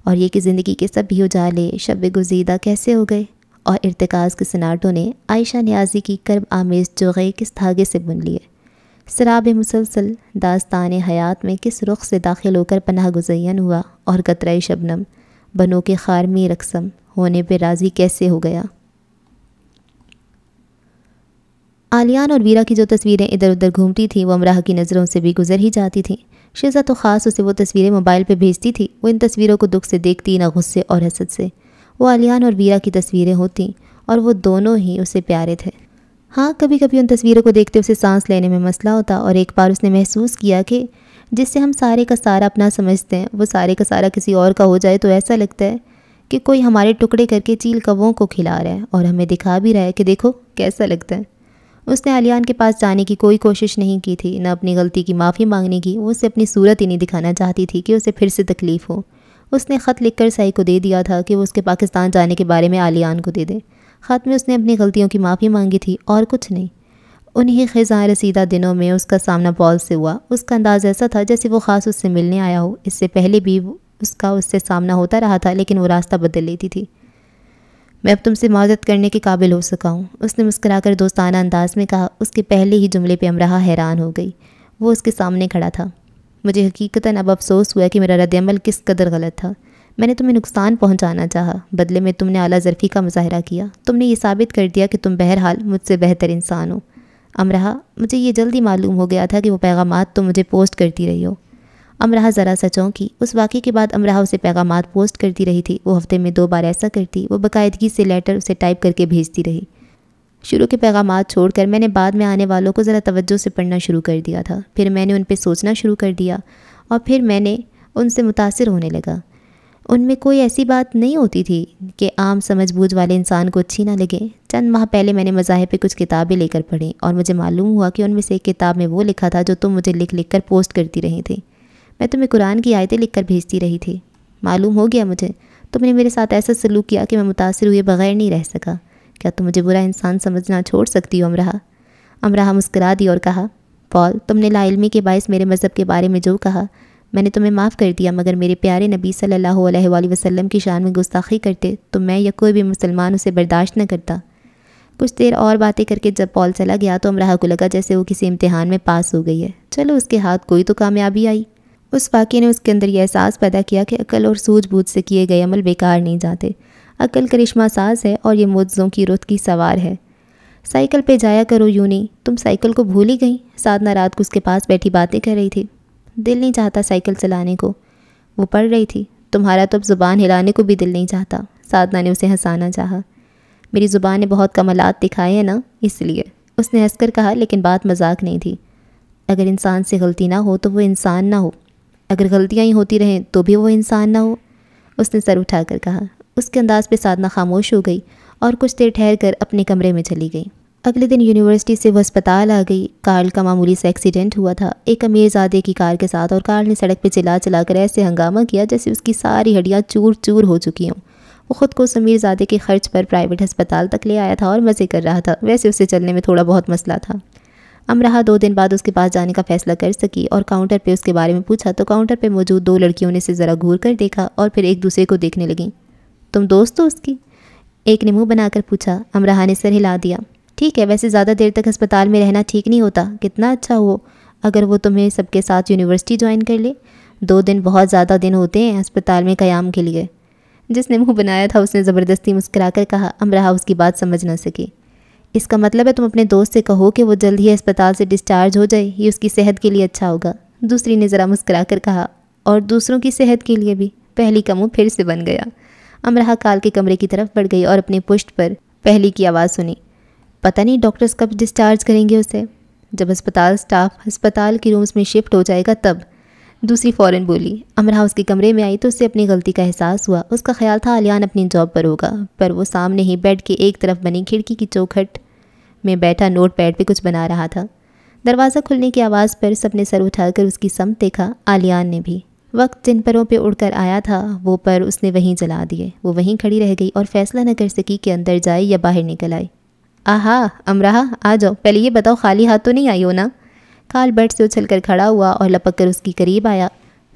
और ये कि ज़िंदगी के सभी उजाले शब गुजीदा कैसे हो गए और इरतकाज़ की सनाटों ने आयशा न्याजी की कर्ब आमेज जोगे किस धागे से बुन लिए सराब मुसलसल दास्तान हयात में किस रुख से दाखिल होकर पनाह गुजैन हुआ और कतरा शबनम बनो के खार में रकसम होने पर राज़ी कैसे हो गया आलियान और वीरा की जो तस्वीरें इधर उधर घूमती थीं वो अमराह की नज़रों से भी गुजर ही जाती थीं शेजा तो ख़ास उसे वो तस्वीरें मोबाइल पर भेजती थी वो इन तस्वीरों को दुख से देखती ना गुस्से और हसद से वो आलियान और वीरा की तस्वीरें होती और वो दोनों ही उसे प्यारे थे हाँ कभी कभी उन तस्वीरों को देखते उसे सांस लेने में मसला होता और एक बार उसने महसूस किया कि जिससे हम सारे का सारा अपना समझते हैं वो सारे का सारा किसी और का हो जाए तो ऐसा लगता है कि कोई हमारे टुकड़े करके चील कवों को खिला रहा है और हमें दिखा भी रहा है कि देखो कैसा लगता है उसने आलियान के पास जाने की कोई कोशिश नहीं की थी न अपनी गलती की माफ़ी मांगने की वो उसे अपनी सूरत ही नहीं दिखाना चाहती थी कि उसे फिर से तकलीफ़ हो उसने ख़त लिखकर साई को दे दिया था कि वो उसके पाकिस्तान जाने के बारे में आलियान को दे दे ख़त में उसने अपनी गलतियों की माफ़ी मांगी थी और कुछ नहीं उन्हीं खजा रसीदा दिनों में उसका सामना पॉल से हुआ उसका अंदाज़ ऐसा था जैसे वो ख़ास उससे मिलने आया हो इससे पहले भी उसका उससे सामना होता रहा था लेकिन वो रास्ता बदल लेती थी मैं अब तुमसे माजत करने के काबिल हो सका हूँ उसने कर दोस्ताना अंदाज में कहा उसके पहले ही जुमले पे अमरहा हैरान हो गई वो उसके सामने खड़ा था मुझे हकीकता अब अफसोस हुआ कि मेरा रद्दमल किस कदर गलत था मैंने तुम्हें नुकसान पहुंचाना चाहा बदले में तुमने आला जरफ़ी का मुजाहरा किया तुमने ये साबित कर दिया कि तुम बहरहाल मुझसे बेहतर इंसान हो अमरहा मुझे ये जल्दी मालूम हो गया था कि वो पैगाम तुम मुझे पोस्ट करती रही हो अमरहा ज़रा सा चौंकी उस वाक़े के बाद अमरहा उसे पैगाम पोस्ट करती रही थी वो हफ्ते में दो बार ऐसा करती वो बाकायदगी से लेटर उसे टाइप करके भेजती रही शुरू के पैगाम छोड़कर मैंने बाद में आने वालों को ज़रा तवज्जो से पढ़ना शुरू कर दिया था फिर मैंने उन पर सोचना शुरू कर दिया और फिर मैंने उनसे मुतासर होने लगा उनमें कोई ऐसी बात नहीं होती थी कि आम समझबूझ वाले इंसान को अच्छी ना लगे चंद माह पहले मैंने मज़ाहिर पे कुछ किताबें लेकर पढ़ी और मुझे मालूम हुआ कि उनमें से एक किताब में वो लिखा था जो तुम मुझे लिख लिख कर पोस्ट करती रही थी मैं तुम्हें कुरान की आयतें लिख कर भेजती रही थी मालूम हो गया मुझे तुमने मेरे साथ ऐसा सलूक किया कि मैं मुतासर हुए बगैर नहीं रह सका क्या तुम मुझे बुरा इंसान समझना छोड़ सकती हो अमरा अमरहा मुस्करा दी और कहा पॉल तुमने लाइलमी के बायस मेरे मज़हब के बारे में जो कहा मैंने तुम्हें माफ़ कर दिया मगर मेरे प्यारे नबी सल्लल्लाहु अलैहि वसल्लम की शान में गुस्ताखी करते तो मैं या कोई भी मुसलमान उसे बर्दाश्त न करता कुछ देर और बातें करके जब पॉल चला गया तो अमराह को लगा जैसे वो किसी इम्तहान में पास हो गई है चलो उसके हाथ कोई तो कामयाबी आई उस वाक्य ने उसके अंदर यह एहसास पैदा किया कि अकल और सूझबूझ से किए गए अमल बेकार नहीं जाते अकल करिश्मा साज है और यह मुजों की रुत की सवार है साइकिल पे जाया करो यूनी तुम साइकिल को भूल ही गई साधना रात को उसके पास बैठी बातें कर रही थी दिल नहीं चाहता साइकिल चलाने को वो पढ़ रही थी तुम्हारा तो अब ज़ुबान हिलाने को भी दिल नहीं चाहता साधना ने उसे हंसाना चाहा मेरी ज़ुबान ने बहुत कमलात दिखाए हैं ना इसलिए उसने हंसकर कहा लेकिन बात मजाक नहीं थी अगर इंसान से गलती ना हो तो वो इंसान ना हो अगर गलतियाँ ही होती रहें तो भी वो इंसान ना हो उसने सर उठाकर कहा उसके अंदाज पे साधना खामोश हो गई और कुछ देर ठहर कर अपने कमरे में चली गई अगले दिन यूनिवर्सिटी से वह अस्पताल आ गई कार्ल का मामूली सा एक्सीडेंट हुआ था एक अमीरजादे की कार के साथ और कार्ल ने सड़क पर चिल्ला कर ऐसे हंगामा किया जैसे उसकी सारी हड्डियाँ चूर चूर हो चुकी हों वो ख़ुद को उस अमीरजादे के खर्च पर प्राइवेट अस्पताल तक ले आया था और मज़े कर रहा था वैसे उसे चलने में थोड़ा बहुत मसला था अमराहा दो दिन बाद उसके पास जाने का फैसला कर सकी और काउंटर पर उसके बारे में पूछा तो काउंटर पर मौजूद दो लड़कियों ने इसे ज़रा घूर कर देखा और फिर एक दूसरे को देखने लगी तुम दोस्त हो उसकी एक ने मुँह बनाकर पूछा अमराहा ने सर हिला दिया ठीक है वैसे ज़्यादा देर तक अस्पताल में रहना ठीक नहीं होता कितना अच्छा हो अगर वो तुम्हें सबके साथ यूनिवर्सिटी ज्वाइन कर ले दो दिन बहुत ज़्यादा दिन होते हैं अस्पताल में क़याम के लिए जिसने मुंह बनाया था उसने ज़बरदस्ती मुस्करा कर कहा अमरा उसकी बात समझ ना सकी इसका मतलब है तुम अपने दोस्त से कहो कि वो जल्द ही अस्पताल से डिस्चार्ज हो जाए ये उसकी सेहत के लिए अच्छा होगा दूसरी ने ज़रा मुस्करा कर कहा और दूसरों की सेहत के लिए भी पहली का मुँह फिर से बन गया अमरा काल के कमरे की तरफ बढ़ गई और अपने पुष्ट पर पहली की आवाज़ सुनी पता नहीं डॉक्टर्स कब डिस्चार्ज करेंगे उसे जब अस्पताल स्टाफ अस्पताल के रूम्स में शिफ्ट हो जाएगा तब दूसरी फ़ौरन बोली अमरा उसके कमरे में आई तो उसे अपनी गलती का एहसास हुआ उसका ख्याल था आलियान अपनी जॉब पर होगा पर वो सामने ही बेड के एक तरफ बनी खिड़की की चौखट में बैठा नोट पैड पर कुछ बना रहा था दरवाज़ा खुलने की आवाज़ पर सबने सर उठाकर उसकी समत देखा आलियान ने भी वक्त जिन परों पे उड़कर आया था वो पर उसने वहीं जला दिए वो वहीं खड़ी रह गई और फैसला न कर सकी कि अंदर जाए या बाहर निकल आए आहा अमराह आ जाओ पहले ये बताओ खाली हाथ तो नहीं आई हो ना काल बर्ड से उछल कर खड़ा हुआ और लपक कर उसके करीब आया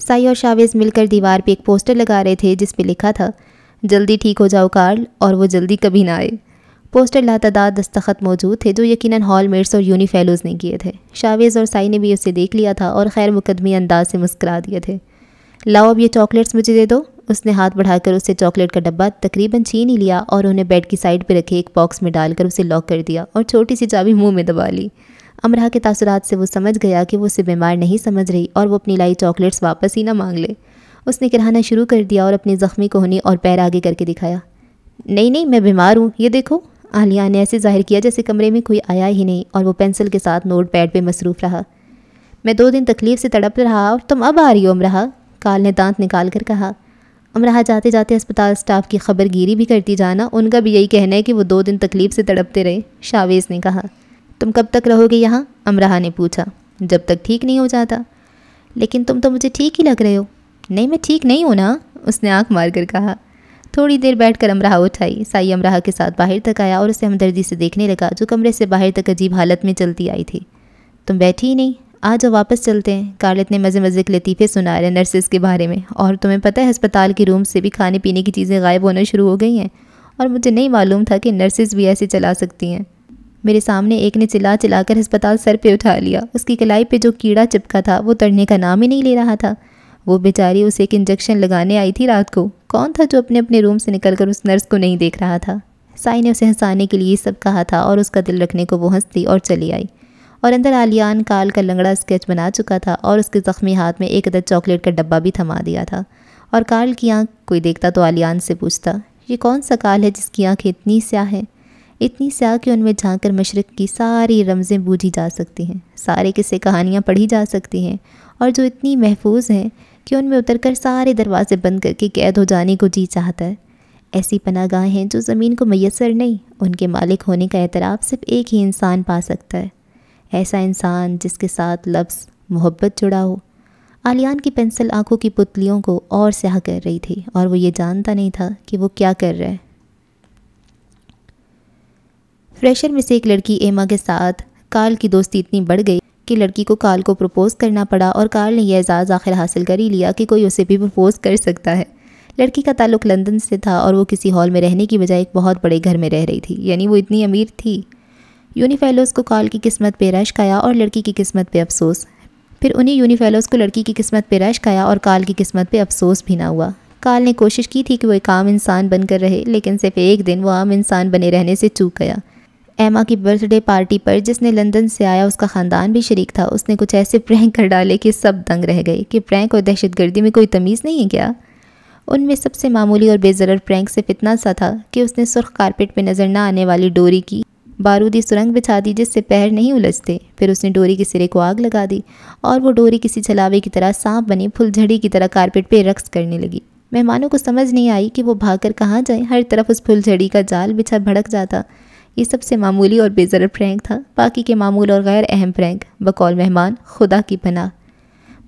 साई और शावेज मिलकर दीवार पे एक पोस्टर लगा रहे थे जिस पे लिखा था जल्दी ठीक हो जाओ कार्ल और वो जल्दी कभी ना आए पोस्टर लातादार दस्तखत मौजूद थे जो यकीनन मेट्स और यूनिफेलोज ने किए थे शावेज और साई ने भी उसे देख लिया था और खैर मुकदमी अंदाज से मुस्करा दिए थे लाओ अब ये चॉकलेट्स मुझे दे दो उसने हाथ बढ़ाकर उससे चॉकलेट का डब्बा तकरीबन छीन ही लिया और उन्हें बेड की साइड पर रखे एक बॉक्स में डालकर उसे लॉक कर दिया और छोटी सी चाबी मुंह में दबा ली अमरा के तासुरात से वो समझ गया कि वो उसे बीमार नहीं समझ रही और वो अपनी लाई चॉकलेट्स वापस ही ना मांग ले उसने किराना शुरू कर दिया और अपने ज़ख्मी कोहनी और पैर आगे करके दिखाया नहीं नहीं मैं बीमार हूँ ये देखो आलिया ने ऐसे जाहिर किया जैसे कमरे में कोई आया ही नहीं और वो पेंसिल के साथ नोट पैड पर मसरूफ़ रहा मैं दो दिन तकलीफ़ से तड़प रहा और तुम अब आ रही हो अमरा काल ने दांत निकाल कर कहा रहा जाते जाते अस्पताल स्टाफ की खबर गिरी भी करती जाना उनका भी यही कहना है कि वो दो दिन तकलीफ से तड़पते रहे शावेज़ ने कहा तुम कब तक रहोगे यहाँ अमरहा ने पूछा जब तक ठीक नहीं हो जाता लेकिन तुम तो मुझे ठीक ही लग रहे हो नहीं मैं ठीक नहीं हूँ ना उसने आँख मार कर कहा थोड़ी देर बैठ कर अमराहा उठाई साई अमराहा के साथ बाहर तक आया और उसे हमदर्दी से देखने लगा जो कमरे से बाहर तक अजीब हालत में चलती आई थी तुम बैठी ही नहीं आ जाओ वापस चलते हैं कार्ल इतने मज़े मज़े के लतीफ़े सुना रहे नर्सेस नर्सेज के बारे में और तुम्हें पता है अस्पताल के रूम से भी खाने पीने की चीज़ें गायब होना शुरू हो गई हैं और मुझे नहीं मालूम था कि नर्सेज भी ऐसे चला सकती हैं मेरे सामने एक ने चिल्ला चिल्लाकर अस्पताल सर पे उठा लिया उसकी कलाई पे जो कीड़ा चिपका था वो तड़ने का नाम ही नहीं ले रहा था वो बेचारी उसे एक इंजेक्शन लगाने आई थी रात को कौन था जो अपने अपने रूम से निकलकर उस नर्स को नहीं देख रहा था साई ने उसे हंसाने के लिए सब कहा था और उसका दिल रखने को वो हंसती और चली आई और अंदर आलियान काल का लंगड़ा स्केच बना चुका था और उसके ज़ख्मी हाथ में एक अदर चॉकलेट का डब्बा भी थमा दिया था और काल की आँख कोई देखता तो आलियान से पूछता ये कौन सा काल है जिसकी आँखें इतनी स्याह है इतनी स्याह कि उनमें झाँक कर मशरक़ की सारी रमज़ें बूझी जा सकती हैं सारे किस्से कहानियाँ पढ़ी जा सकती हैं और जो इतनी महफूज हैं कि उनमें उतर कर सारे दरवाजे बंद करके कैद हो जाने को जी चाहता है ऐसी पनागाहें हैं जो ज़मीन को मैसर नहीं उनके मालिक होने का एतराफ़ सिर्फ एक ही इंसान पा सकता है ऐसा इंसान जिसके साथ लफ्स मोहब्बत जुड़ा हो आलियान की पेंसिल आंखों की पुतलियों को और स्याह कर रही थी और वो ये जानता नहीं था कि वो क्या कर रहा है फ्रेशर में से एक लड़की एमा के साथ काल की दोस्ती इतनी बढ़ गई कि लड़की को काल को प्रपोज़ करना पड़ा और काल ने यह एजाज़ आखिर हासिल कर ही लिया कि कोई उसे भी प्रपोज़ कर सकता है लड़की का ताल्लुक लंदन से था और वो किसी हॉल में रहने की बजाय एक बहुत बड़े घर में रह रही थी यानी वो इतनी अमीर थी यूनिफेलोज़ को कॉल की किस्मत पे रश काया और लड़की की किस्मत पे अफसोस फिर उन्हीं यूनिफेलोज़ को लड़की की किस्मत पे रश काया और काल की किस्मत पे अफसोस भी ना हुआ काल ने कोशिश की थी कि वो एक आम इंसान बनकर रहे लेकिन सिर्फ एक दिन वो आम इंसान बने रहने से चूक गया एमा की बर्थडे पार्टी पर जिसने लंदन से आया उसका ख़ानदान भी शरीक था उसने कुछ ऐसे प्रैंक कर डाले कि सब दंग रह गए कि प्रैंक और दहशतगर्दी में कोई तमीज़ नहीं है क्या उनमें सबसे मामूली और बेजर प्रैंक सिर्फ इतना सा था कि उसने सुर्ख कारपेट पर नज़र न आने वाली डोरी की बारूदी सुरंग बिछा दी जिससे पैर नहीं उलझते फिर उसने डोरी के सिरे को आग लगा दी और वो डोरी किसी छलावे की तरह सांप बनी फुलझड़ी की तरह कारपेट पे रक्स करने लगी मेहमानों को समझ नहीं आई कि वो भागकर कहाँ जाए हर तरफ उस फुलझड़ी का जाल बिछा भड़क जाता ये सबसे मामूली और बेजर फ़्रेंक था बाकी के मामूल और गैर अहम फ्रेंक बकौल मेहमान खुदा की पना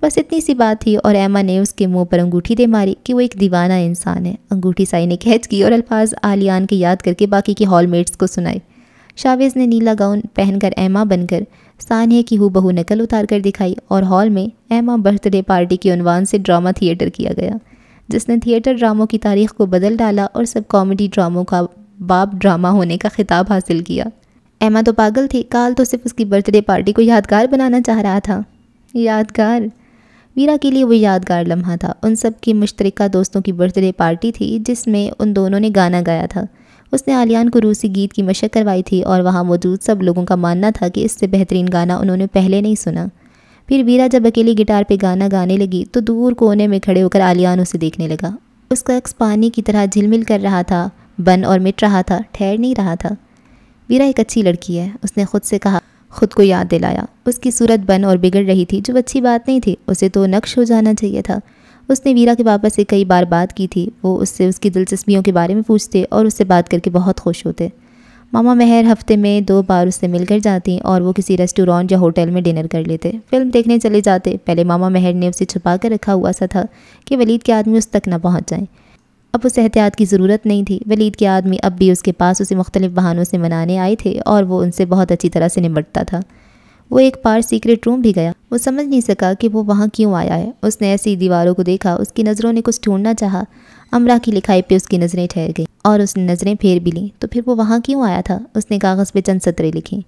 बस इतनी सी बात थी और एमा ने उसके मुंह पर अंगूठी दे मारी कि वो एक दीवाना इंसान है अंगूठी साई ने खेच की और अल्फाज आलियान के याद करके बाकी के हॉलमेट्स को सुनाई शावेज़ ने नीला गाउन पहनकर एमा बनकर सानिया की हु बहू नकल उतार कर दिखाई और हॉल में एमा बर्थडे पार्टी के अनवान से ड्रामा थिएटर किया गया जिसने थिएटर ड्रामों की तारीख को बदल डाला और सब कॉमेडी ड्रामों का बाप ड्रामा होने का खिताब हासिल किया एमा तो पागल थी काल तो सिर्फ उसकी बर्थडे पार्टी को यादगार बनाना चाह रहा था यादगार वीरा के लिए वो यादगार लम्हा था उन सब की मुश्तरका दोस्तों की बर्थडे पार्टी थी जिसमें उन दोनों ने गाना गाया था उसने आलियान को रूसी गीत की मशक करवाई थी और वहाँ मौजूद सब लोगों का मानना था कि इससे बेहतरीन गाना उन्होंने पहले नहीं सुना फिर वीरा जब अकेली गिटार पर गाना गाने लगी तो दूर कोने में खड़े होकर आलियान उसे देखने लगा उसका अक्स पानी की तरह झिलमिल कर रहा था बन और मिट रहा था ठहर नहीं रहा था वीरा एक अच्छी लड़की है उसने खुद से कहा खुद को याद दिलाया उसकी सूरत बन और बिगड़ रही थी जो अच्छी बात नहीं थी उसे तो नक्श हो जाना चाहिए था उसने वीरा के पापा से कई बार बात की थी वो उससे उसकी दिलचस्पियों के बारे में पूछते और उससे बात करके बहुत खुश होते मामा महर हफ्ते में दो बार उससे मिलकर जाती और वो किसी रेस्टोरेंट या होटल में डिनर कर लेते फिल्म देखने चले जाते पहले मामा महर ने उसे छुपा कर रखा हुआ सा था कि वलीद के आदमी उस तक ना पहुँच जाएँ अब उस एहतियात की ज़रूरत नहीं थी वलीद के आदमी अब भी उसके पास उसे मुख्तलिफ बहानों से मनाने आए थे और वो उनसे बहुत अच्छी तरह से निपटता था वो एक पार सीक्रेट रूम भी गया वो समझ नहीं सका कि वो वहाँ क्यों आया है उसने ऐसी दीवारों को देखा उसकी नज़रों ने कुछ ढूंढना चाहा अमरा की लिखाई पे उसकी नज़रें ठहर गई और उसने नज़रें फेर भी लीं तो फिर वो वहाँ क्यों आया था उसने कागज़ पे चंद सतरें लिखीं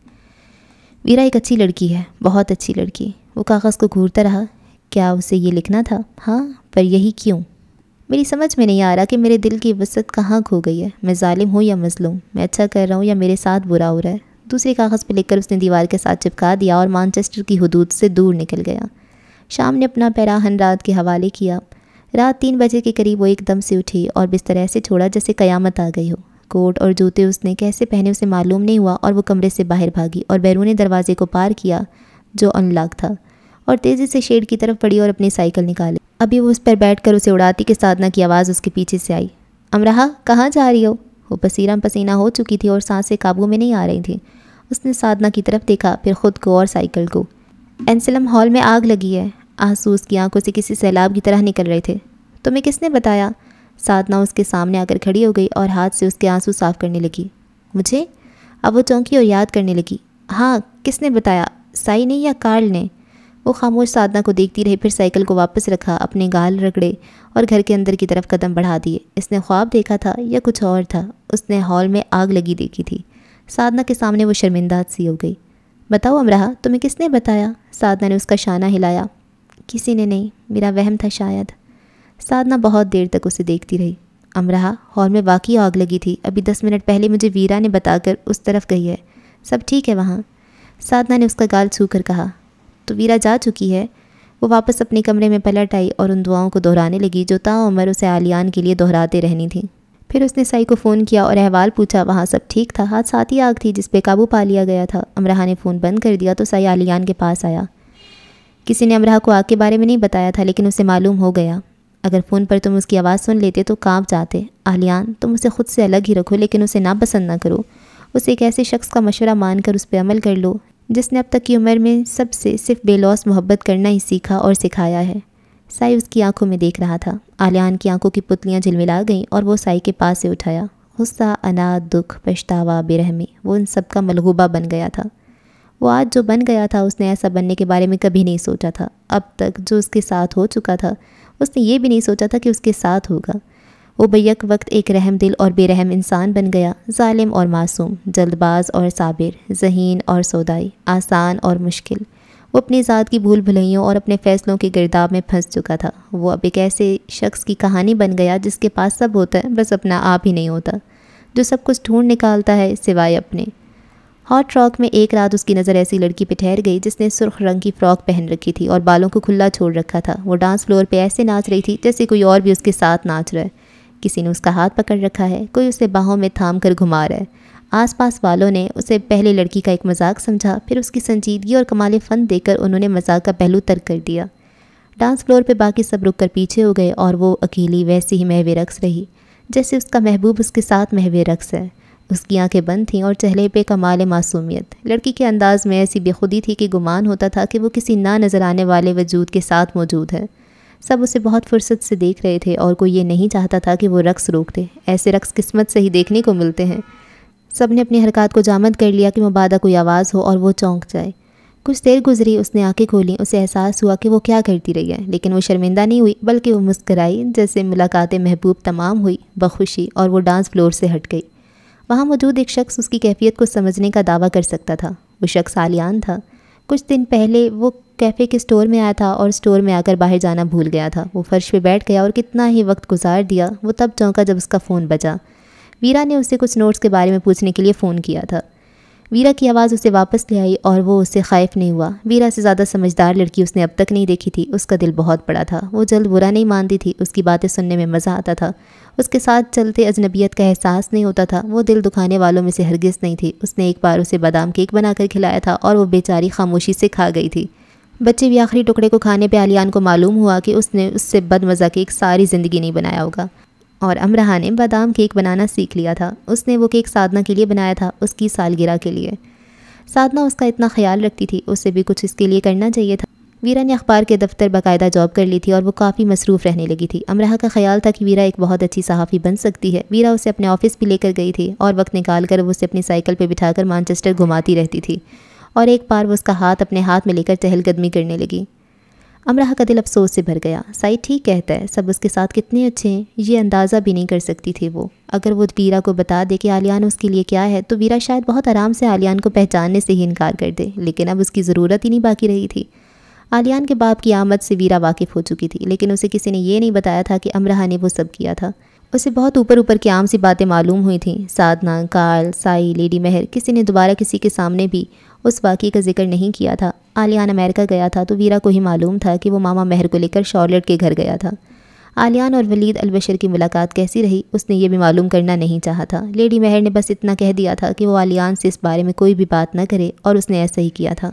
वीरा एक अच्छी लड़की है बहुत अच्छी लड़की वो कागज़ को घूरता रहा क्या उसे ये लिखना था हाँ पर यही क्यों मेरी समझ में नहीं आ रहा कि मेरे दिल की वसत कहाँ खो गई है मैं ालिम हूँ या मजलूम मैं अच्छा कर रहा हूँ या मेरे साथ बुरा हो रहा है दूसरे कागज़ पर लेकर उसने दीवार के साथ चिपका दिया और मानचेस्टर की हदूद से दूर निकल गया शाम ने अपना पैराहन रात के हवाले किया रात तीन बजे के करीब वो एकदम से उठी और बिस्तर ऐसे छोड़ा जैसे कयामत आ गई हो कोट और जूते उसने कैसे पहने उसे मालूम नहीं हुआ और वो कमरे से बाहर भागी और बैरूनी दरवाजे को पार किया जो अनलॉक था और तेज़ी से शेड की तरफ पड़ी और अपनी साइकिल निकाली अभी वो उस पर बैठ कर उसे उड़ाती के साधना की आवाज़ उसके पीछे से आई अमराहा कहाँ जा रही हो वो पसीरा पसीना हो चुकी थी और सांसें काबू में नहीं आ रही थी उसने साधना की तरफ देखा फिर खुद को और साइकिल को एनसलम हॉल में आग लगी है आंसू उसकी आंखों से किसी सैलाब की तरह निकल रहे थे तुम्हें किसने बताया साधना उसके सामने आकर खड़ी हो गई और हाथ से उसके आंसू साफ करने लगी मुझे अब वो चौंकी और याद करने लगी हाँ किसने बताया साई ने या कार्ल ने वो खामोश साधना को देखती रही फिर साइकिल को वापस रखा अपने गाल रगड़े और घर के अंदर की तरफ कदम बढ़ा दिए इसने ख्वाब देखा था या कुछ और था उसने हॉल में आग लगी देखी थी साधना के सामने वो शर्मिंदा सी हो गई बताओ अमराहा तुम्हें किसने बताया साधना ने उसका शाना हिलाया किसी ने नहीं मेरा वहम था शायद साधना बहुत देर तक उसे देखती रही अमराहा हॉल में वाकई आग लगी थी अभी दस मिनट पहले मुझे वीरा ने बताकर उस तरफ गई है सब ठीक है वहाँ साधना ने उसका गाल छू कर कहा तो वीरा जा चुकी है वो वापस अपने कमरे में पलट आई और उन दुआओं को दोहराने लगी जो उम्र उसे आलियान के लिए दोहराते रहनी थी फिर उसने साई को फ़ोन किया और अहवाल पूछा वहाँ सब ठीक था हाथ साथ ही आग थी जिस पर काबू पा लिया गया था अमराहा ने फ़ोन बंद कर दिया तो साई आलियान के पास आया किसी ने अमराह को आग के बारे में नहीं बताया था लेकिन उसे मालूम हो गया अगर फ़ोन पर तुम उसकी आवाज़ सुन लेते तो काँप जाते आलियान तुम उसे ख़ुद से अलग ही रखो लेकिन उसे नापसंद ना करो उसे एक ऐसे शख्स का मशवरा मानकर उस पर अमल कर लो जिसने अब तक की उम्र में सबसे सिर्फ बेलौस मोहब्बत करना ही सीखा और सिखाया है साई उसकी आंखों में देख रहा था आलियान की आंखों की पुतलियां झिलमिला गईं और वो साई के पास से उठाया गुस्सा अना दुख पछतावा बेरहमी वो उन सब का मलगूबा बन गया था वो आज जो बन गया था उसने ऐसा बनने के बारे में कभी नहीं सोचा था अब तक जो उसके साथ हो चुका था उसने ये भी नहीं सोचा था कि उसके साथ होगा वो बैक वक्त एक रहम दिल और बेरहम इंसान बन गया ालिम और मासूम जल्दबाज और साबिर जहीन और सौदाई आसान और मुश्किल वो अपनी ज़ात की भूल भुलैयों और अपने फ़ैसलों के गिरदाब में फंस चुका था वो अब एक ऐसे शख्स की कहानी बन गया जिसके पास सब होता है बस अपना आप ही नहीं होता जो सब कुछ ढूंढ निकालता है सिवाय अपने हॉट रॉक में एक रात उसकी नज़र ऐसी लड़की पर ठहर गई जिसने सुर्ख रंग की फ़्रॉक पहन रखी थी और बालों को खुला छोड़ रखा था वो डांस फ्लोर पर ऐसे नाच रही थी जैसे कोई और भी उसके साथ नाच रहा है किसी ने उसका हाथ पकड़ रखा है कोई उसे बाहों में थाम कर घुमा रहा है आसपास वालों ने उसे पहले लड़की का एक मजाक समझा फिर उसकी संजीदगी और कमाल फ़न देकर उन्होंने मजाक का पहलू तर्क कर दिया डांस फ्लोर पर बाकी सब रुक कर पीछे हो गए और वो अकेली वैसी ही महवे रक्स रही जैसे उसका महबूब उसके साथ महवे रक्स है उसकी आंखें बंद थीं और चेहरे पे कमाल मासूमियत लड़की के अंदाज़ में ऐसी बेखुदी थी कि गुमान होता था कि वो किसी ना नज़र आने वाले वजूद के साथ मौजूद है सब उसे बहुत फुर्सत से देख रहे थे और कोई ये नहीं चाहता था कि वो रक्स रोक दे ऐसे रक्स किस्मत से ही देखने को मिलते हैं सब ने अपनी हरकत को जामद कर लिया कि मुबादा कोई आवाज़ हो और वो चौंक जाए कुछ देर गुजरी उसने आंखें खोली उसे एहसास हुआ कि वो क्या करती रही है लेकिन वो शर्मिंदा नहीं हुई बल्कि वो मुस्कराई जैसे मुलाकात महबूब तमाम हुई बखुशी और वो डांस फ्लोर से हट गई वहाँ मौजूद एक शख्स उसकी कैफियत को समझने का दावा कर सकता था वो शख्स आलियान था कुछ दिन पहले वो कैफ़े के स्टोर में आया था और स्टोर में आकर बाहर जाना भूल गया था वो फर्श पे बैठ गया और कितना ही वक्त गुजार दिया वो तब चौंका जब उसका फ़ोन बजा वीरा ने उसे कुछ नोट्स के बारे में पूछने के लिए फ़ोन किया था वीरा की आवाज़ उसे वापस ले आई और वो उससे ख़ाइफ नहीं हुआ वीरा से ज़्यादा समझदार लड़की उसने अब तक नहीं देखी थी उसका दिल बहुत बड़ा था वो जल्द बुरा नहीं मानती थी उसकी बातें सुनने में मज़ा आता था उसके साथ चलते अजनबियत का एहसास नहीं होता था वो दिल दुखाने वालों में से हरगिज़ नहीं थी उसने एक बार उसे बादाम केक बनाकर खिलाया था और वो बेचारी खामोशी से खा गई थी बच्चे भी आखिरी टुकड़े को खाने पे आलियान को मालूम हुआ कि उसने उससे बदमज़ा केक सारी ज़िंदगी नहीं बनाया होगा और अमरहा ने बादाम केक बनाना सीख लिया था उसने वो केक साधना के लिए बनाया था उसकी सालगिरह के लिए साधना उसका इतना ख्याल रखती थी उसे भी कुछ इसके लिए करना चाहिए था वीरा ने अखबार के दफ्तर बाकायदा जॉब कर ली थी और वो काफ़ी मसरूफ़ रहने लगी थी अमरहा का ख्याल था कि वीरा एक बहुत अच्छी सहाफ़ी बन सकती है वीरा उसे अपने ऑफिस भी लेकर गई थी और वक्त निकाल कर वो उसे अपनी साइकिल पर बिठाकर मानचेस्टर घुमाती रहती थी और एक बार वो उसका हाथ अपने हाथ में लेकर चहलकदमी करने लगी अमराह का दिल अफसोस से भर गया साई ठीक कहता है सब उसके साथ कितने अच्छे हैं ये अंदाज़ा भी नहीं कर सकती थी वो अगर वो वीरा को बता दे कि आलियान उसके लिए क्या है तो वीरा शायद बहुत आराम से आलियान को पहचानने से ही इनकार कर दे लेकिन अब उसकी ज़रूरत ही नहीं बाकी रही थी आलियान के बाप की आमद से वीरा वाकिफ़ हो चुकी थी लेकिन उसे किसी ने यह नहीं बताया था कि अमराह ने वो सब किया था उसे बहुत ऊपर ऊपर की आम सी बातें मालूम हुई थी साधना काल साई लेडी मेहर किसी ने दोबारा किसी के सामने भी उस वाक़े का जिक्र नहीं किया था आलियान अमेरिका गया था तो वीरा को ही मालूम था कि वो मामा महर को लेकर शॉर्लेट के घर गया था आलियान और वलीद अलबशर की मुलाकात कैसी रही उसने ये भी मालूम करना नहीं चाहा था लेडी महर ने बस इतना कह दिया था कि वो आलियान से इस बारे में कोई भी बात न करे और उसने ऐसा ही किया था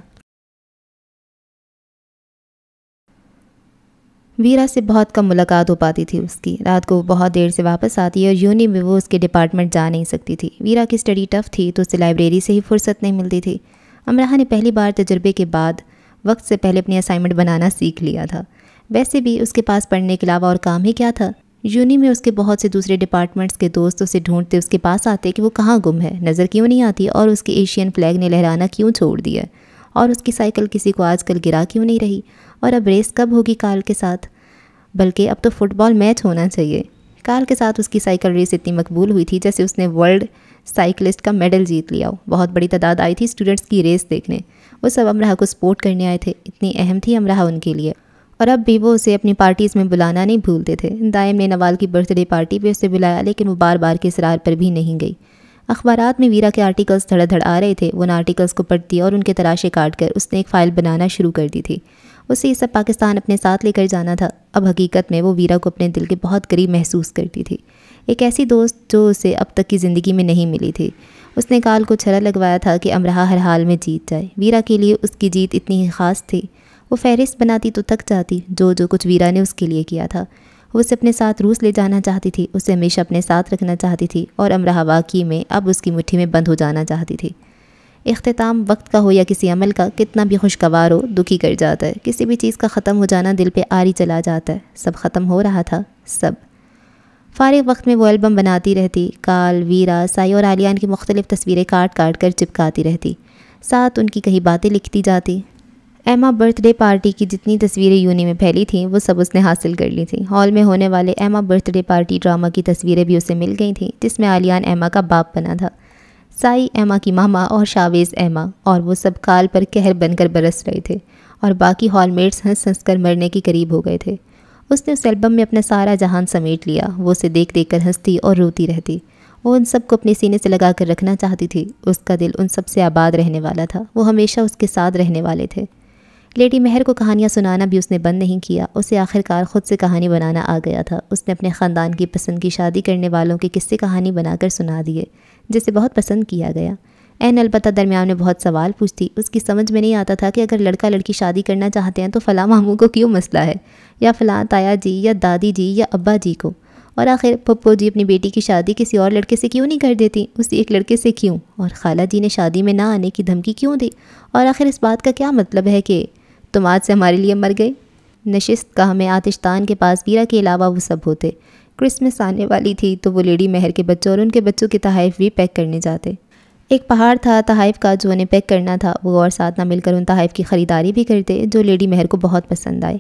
वीरा से बहुत कम मुलाकात हो पाती थी उसकी रात को वो बहुत देर से वापस आती है और यूनी में वो उसके डिपार्टमेंट जा नहीं सकती थी वीरा की स्टडी टफ थी तो उसे लाइब्रेरी से ही फुर्सत नहीं मिलती थी अमराहा ने पहली बार तजर्बे के बाद वक्त से पहले अपनी असाइनमेंट बनाना सीख लिया था वैसे भी उसके पास पढ़ने के अलावा और काम ही क्या था यूनी में उसके बहुत से दूसरे डिपार्टमेंट्स के दोस्त उसे ढूंढते उसके पास आते कि वो कहाँ गुम है नज़र क्यों नहीं आती और उसके एशियन फ्लैग ने लहराना क्यों छोड़ दिया और उसकी साइकिल किसी को आजकल गिरा क्यों नहीं रही और अब रेस कब होगी काल के साथ बल्कि अब तो फुटबॉल मैच होना चाहिए काल के साथ उसकी साइकिल रेस इतनी मकबूल हुई थी जैसे उसने वर्ल्ड साइकिलिस्ट का मेडल जीत लिया हो बहुत बड़ी तादाद आई थी स्टूडेंट्स की रेस देखने वो सब अमराह को सपोर्ट करने आए थे इतनी अहम थी अमराह उनके लिए और अब भी वो उसे अपनी पार्टीज़ में बुलाना नहीं भूलते थे दायम ने नवाल की बर्थडे पार्टी पर उसे बुलाया लेकिन वो बार बार के इसरार पर भी नहीं गई अखबार में वीरा के आर्टिकल्स धड़ाधड़ आ रहे थे उन आर्टिकल्स को पढ़ती और उनके तराशे काट कर उसने एक फ़ाइल बनाना शुरू कर दी थी उसे ये सब पाकिस्तान अपने साथ लेकर जाना था अब हकीकत में वो वीरा को अपने दिल के बहुत करीब महसूस करती थी एक ऐसी दोस्त जो उसे अब तक की ज़िंदगी में नहीं मिली थी उसने काल को छरा लगवाया था कि अमराहा हर हाल में जीत जाए वीरा के लिए उसकी जीत इतनी ही ख़ास थी वो फहरिस्त बनाती तो थक जाती जो जो कुछ वीरा ने उसके लिए किया था वो उसे अपने साथ रूस ले जाना चाहती थी उसे हमेशा अपने साथ रखना चाहती थी और अमराहा वाकई में अब उसकी मुट्ठी में बंद हो जाना चाहती थी अख्ताम वक्त का हो या किसी अमल का कितना भी खुशगवार हो दुखी कर जाता है किसी भी चीज़ का ख़त्म हो जाना दिल पे आरी चला जाता है सब ख़त्म हो रहा था सब फारिग वक्त में वो एल्बम बनाती रहती काल वीरा साई और आलियान की मुख्तलिफ तस्वीरें काट काट कर चिपकाती रहती साथ उनकी कहीं बातें लिखती जाती एमा बर्थडे पार्टी की जितनी तस्वीरें यूनी में फैली थीं वो सब उसने हासिल कर ली थी हॉल में होने वाले एमा बर्थडे पार्टी ड्रामा की तस्वीरें भी उसे मिल गई थीं जिसमें आलियान एमा का बाप बना था साई एमा की मामा और शावेज एमा और वो सब काल पर कहर बनकर बरस रहे थे और बाकी हॉलमेट्स हंस हंस कर मरने के करीब हो गए थे उसने उस एल्बम में अपना सारा जहान समेट लिया वो उसे देख देख कर हंसती और रोती रहती वो उन सबको अपने सीने से लगा कर रखना चाहती थी उसका दिल उन सब से आबाद रहने वाला था वो हमेशा उसके साथ रहने वाले थे लेडी मेहर को कहानियाँ सुनाना भी उसने बंद नहीं किया उसे आखिरकार ख़ुद से कहानी बनाना आ गया था उसने अपने ख़ानदान की पसंद की शादी करने वालों के किस्से कहानी बनाकर सुना दिए जिसे बहुत पसंद किया गया एन अलबत् दरमियान में बहुत सवाल पूछती उसकी समझ में नहीं आता था कि अगर लड़का लड़की शादी करना चाहते हैं तो फ़लाँ मामू को क्यों मसला है या फ़लाँ ताया जी या दादी जी या अब्बा जी को और आखिर पप्पो जी अपनी बेटी की शादी किसी और लड़के से क्यों नहीं कर देती उसी एक लड़के से क्यों और खाला जी ने शादी में ना आने की धमकी क्यों दी और आखिर इस बात का क्या मतलब है कि तुम आज से हमारे लिए मर गए नशिस्त का हमें आतिशतान के पास वीरा के अलावा वो सब होते क्रिसमस आने वाली थी तो वो लेडी महर के बच्चों और उनके बच्चों के तहफ़ भी पैक करने जाते एक पहाड़ था तहाइफ का जो उन्हें पैक करना था वो और साथ ना मिलकर उन तहाइफ की ख़रीदारी भी करते जो लेडी महर को बहुत पसंद आए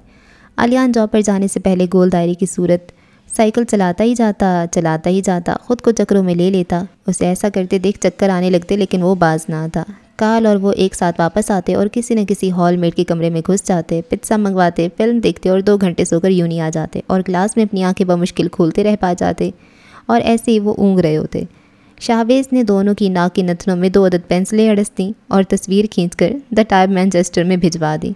आलियान जॉब पर जाने से पहले गोल दायरे की सूरत साइकिल चलाता ही जाता चलाता ही जाता ख़ुद को चक्करों में ले लेता उसे ऐसा करते देख चक्कर आने लगते लेकिन वो बाज ना था काल और वो एक साथ वापस आते और किसी न किसी हॉल मेट के कमरे में घुस जाते पिज्ज़ा मंगवाते फिल्म देखते और दो घंटे सोकर यूनी आ जाते और क्लास में अपनी आंखें बमुश्किल खोलते रह पा जाते और ऐसे ही वो ऊँग रहे होते शाहवेज ने दोनों की नाक की नथनों में दो अदद पेंसिलें अड़स दी और तस्वीर खींचकर द टाइप मैनचेस्टर में भिजवा दी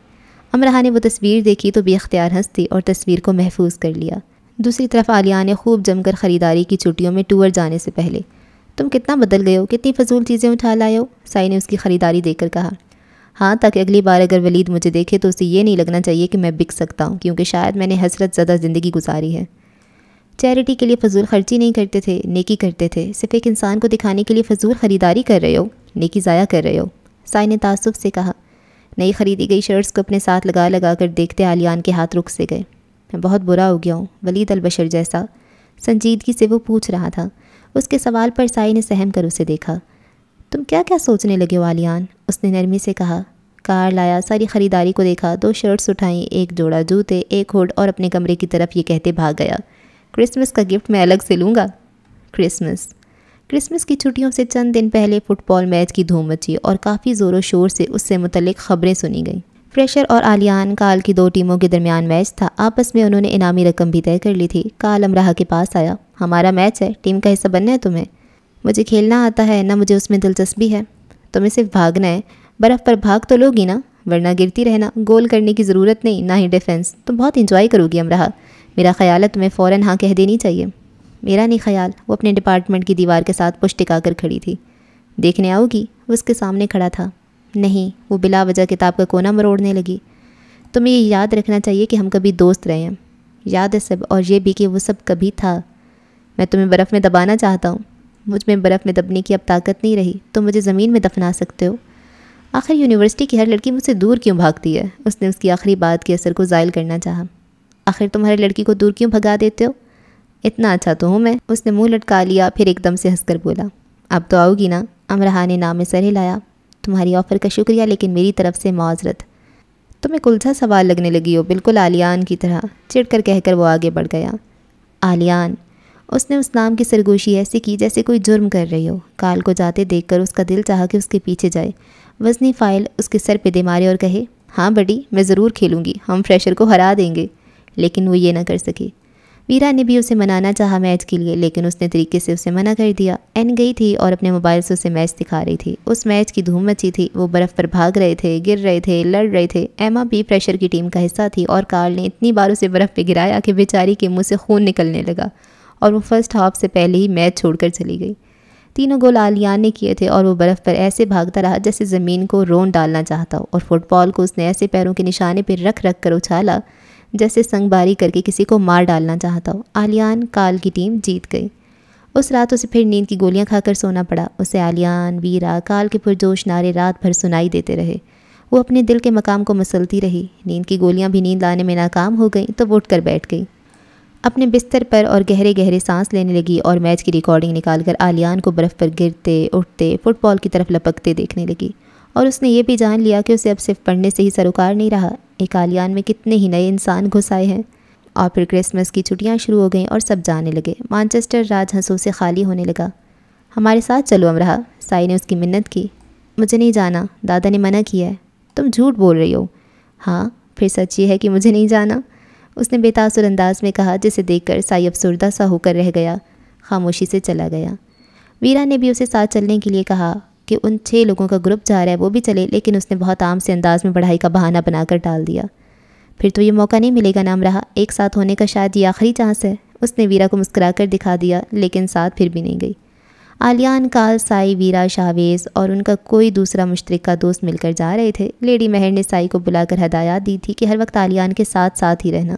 अमरहा ने वो तस्वीर देखी तो बेख्तियार हंस दी और तस्वीर को महफूज कर लिया दूसरी तरफ आलिया ने खूब जमकर ख़रीदारी की छुट्टियों में टूर जाने से पहले तुम कितना बदल गए हो कितनी फजूल चीज़ें उठा लाए हो साई ने उसकी ख़रीदारी देखकर कहा हाँ ताकि अगली बार अगर वलीद मुझे देखे तो उसे ये नहीं लगना चाहिए कि मैं बिक सकता हूँ क्योंकि शायद मैंने हसरत ज़्यादा ज़िंदगी गुजारी है चैरिटी के लिए फजूल खर्ची नहीं करते थे नेकी करते थे सिर्फ एक इंसान को दिखाने के लिए फजूल ख़रीदारी कर रहे हो नेकी ज़ाया कर रहे हो साई ने तासुब से कहा नई ख़रीदी गई शर्ट्स को अपने साथ लगा लगा कर देखते आलियान के हाथ रुक से गए मैं बहुत बुरा हो गया हूँ वलीद अलबशर जैसा संजीदगी से वो पूछ रहा था उसके सवाल पर साई ने सहम कर उसे देखा तुम क्या क्या सोचने लगे हो आलियान उसने नरमी से कहा कार लाया सारी ख़रीदारी को देखा दो शर्ट्स उठाई एक जोड़ा जूते एक होड और अपने कमरे की तरफ ये कहते भाग गया क्रिसमस का गिफ्ट मैं अलग से लूँगा क्रिसमस क्रिसमस की छुट्टियों से चंद दिन पहले फुटबॉल मैच की धूम मची और काफ़ी ज़ोरों शोर से उससे मुतलिक ख़बरें सुनी गई फ्रेशर और आलियान काल की दो टीमों के दरमियान मैच था आपस में उन्होंने इनामी रकम भी तय कर ली थी काल अमराह के पास आया हमारा मैच है टीम का हिस्सा बनना है तुम्हें मुझे खेलना आता है ना मुझे उसमें दिलचस्पी है तुम्हें सिर्फ भागना है बर्फ़ पर भाग तो लोगी ना वरना गिरती रहना गोल करने की ज़रूरत नहीं ना ही डिफेंस तुम बहुत इंजॉय करोगी अमराह मेरा ख्याल है तुम्हें फ़ौर हाँ कह देनी चाहिए मेरा नहीं ख्याल वो अपने डिपार्टमेंट की दीवार के साथ पुश टिका कर खड़ी थी देखने आओगी वो उसके सामने खड़ा था नहीं वो बिला वजह किताब का कोना मरोड़ने लगी तुम्हें ये याद रखना चाहिए कि हम कभी दोस्त रहे हैं याद है सब और ये भी कि वो सब कभी था मैं तुम्हें बर्फ़ में दबाना चाहता हूँ मुझ में बर्फ़ में दबने की अब ताकत नहीं रही तुम तो मुझे ज़मीन में दफना सकते हो आखिर यूनिवर्सिटी की हर लड़की मुझसे दूर क्यों भागती है उसने उसकी आखिरी बात के असर को ज़ायल करना चाहा आखिर तुम्हारी लड़की को दूर क्यों भगा देते हो इतना अच्छा तो हूँ मैं उसने मुंह लटका लिया फिर एकदम से हंसकर बोला अब तो आओगी ना अमरहा ने नाम में सर हिलाया तुम्हारी ऑफ़र का शुक्रिया लेकिन मेरी तरफ से माजरत तुम्हें कुलझा सवाल लगने लगी हो बिल्कुल आलियान की तरह चिड़ कर कहकर वो आगे बढ़ गया आलियान उसने उस नाम की सरगोशी ऐसी की जैसे कोई जुर्म कर रही हो काल को जाते देखकर उसका दिल चाह कि उसके पीछे जाए वजनी फ़ाइल उसके सर पे दे मारे और कहे हाँ बड़ी मैं ज़रूर खेलूँगी हम फ्रेशर को हरा देंगे लेकिन वो ये ना कर सकी वीरा ने भी उसे मनाना चाहा मैच के लिए लेकिन उसने तरीके से उसे मना कर दिया एन गई थी और अपने मोबाइल से उसे मैच दिखा रही थी उस मैच की धूम मची थी वो बर्फ़ पर भाग रहे थे गिर रहे थे लड़ रहे थे एमा भी प्रेशर की टीम का हिस्सा थी और कार्ल ने इतनी बार उसे बर्फ़ पर गिराया कि बेचारी के मुँह से खून निकलने लगा और वो फर्स्ट हाफ से पहले ही मैच छोड़ चली गई तीनों गोल आलियान ने किए थे और वो बर्फ़ पर ऐसे भागता रहा जैसे ज़मीन को रोन डालना चाहता हो और फुटबॉल को उसने ऐसे पैरों के निशाने पर रख रख कर उछाला जैसे संगबारी करके किसी को मार डालना चाहता हो आलियान काल की टीम जीत गई उस रात उसे फिर नींद की गोलियां खाकर सोना पड़ा उसे आलियान वीरा काल के पुरजोश नारे रात भर सुनाई देते रहे वो अपने दिल के मकाम को मसलती रही नींद की गोलियां भी नींद लाने में नाकाम हो गई तो उठ कर बैठ गई अपने बिस्तर पर और गहरे गहरे सांस लेने लगी और मैच की रिकॉर्डिंग निकालकर आलियान को बर्फ़ पर गिरते उठते फुटबॉल की तरफ लपकते देखने लगी और उसने ये भी जान लिया कि उसे अब सिर्फ पढ़ने से ही सरोकार नहीं रहा एक आलियान में कितने ही नए इंसान घुस आए हैं और फिर क्रिसमस की छुट्टियाँ शुरू हो गईं और सब जाने लगे मानचेस्टर राज हंसों से खाली होने लगा हमारे साथ चलो अमरा साई ने उसकी मिन्नत की मुझे नहीं जाना दादा ने मना किया है तुम झूठ बोल रही हो हाँ फिर सच ये है कि मुझे नहीं जाना उसने बेतासुर अंदाज में कहा जिसे देखकर साई अफसरदा सा होकर रह गया खामोशी से चला गया वीरा ने भी उसे साथ चलने के लिए कहा कि उन छः लोगों का ग्रुप जा रहा है वो भी चले लेकिन उसने बहुत आम से अंदाज में पढ़ाई का बहाना बनाकर डाल दिया फिर तो ये मौका नहीं मिलेगा नाम रहा एक साथ होने का शायद ये आखिरी चांस है उसने वीरा को मुस्करा कर दिखा दिया लेकिन साथ फिर भी नहीं गई आलियान काल साई वीरा शाहवेज और उनका कोई दूसरा मुश्तरक दोस्त मिलकर जा रहे थे लेडी महर ने साई को बुलाकर हदायत दी थी कि हर वक्त आलियान के साथ साथ ही रहना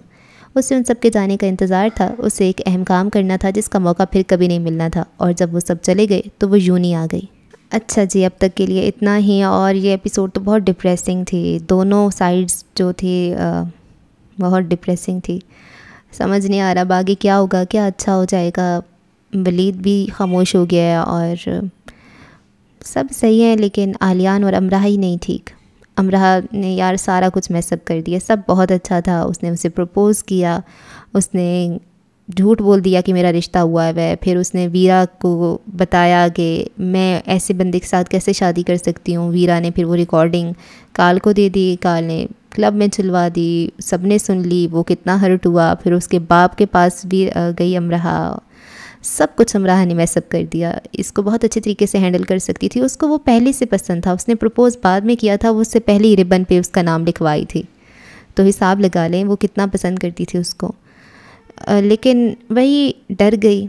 उसे उन सब के जाने का इंतज़ार था उसे एक अहम काम करना था जिसका मौका फिर कभी नहीं मिलना था और जब वो सब चले गए तो वो यूनी आ गई अच्छा जी अब तक के लिए इतना ही और ये एपिसोड तो बहुत डिप्रेसिंग थी दोनों साइड्स जो थी आ, बहुत डिप्रेसिंग थी समझ नहीं आ रहा आगे क्या होगा क्या अच्छा हो जाएगा वलीद भी खामोश हो गया है और सब सही है लेकिन आलियान और अमराह ही नहीं ठीक अमराह ने यार सारा कुछ मैसअप कर दिया सब बहुत अच्छा था उसने उसे प्रपोज़ किया उसने झूठ बोल दिया कि मेरा रिश्ता हुआ है वह फिर उसने वीरा को बताया कि मैं ऐसे बंदे के साथ कैसे शादी कर सकती हूँ वीरा ने फिर वो रिकॉर्डिंग काल को दे दी काल ने क्लब में चलवा दी सब ने सुन ली वो कितना हर्ट हुआ फिर उसके बाप के पास भी गई अमराहा सब कुछ अमराहा ने मैसअप कर दिया इसको बहुत अच्छे तरीके से हैंडल कर सकती थी उसको वो पहले से पसंद था उसने प्रपोज़ बाद में किया था वो उससे पहले ही रिबन पे उसका नाम लिखवाई थी तो हिसाब लगा लें वो कितना पसंद करती थी उसको लेकिन वही डर गई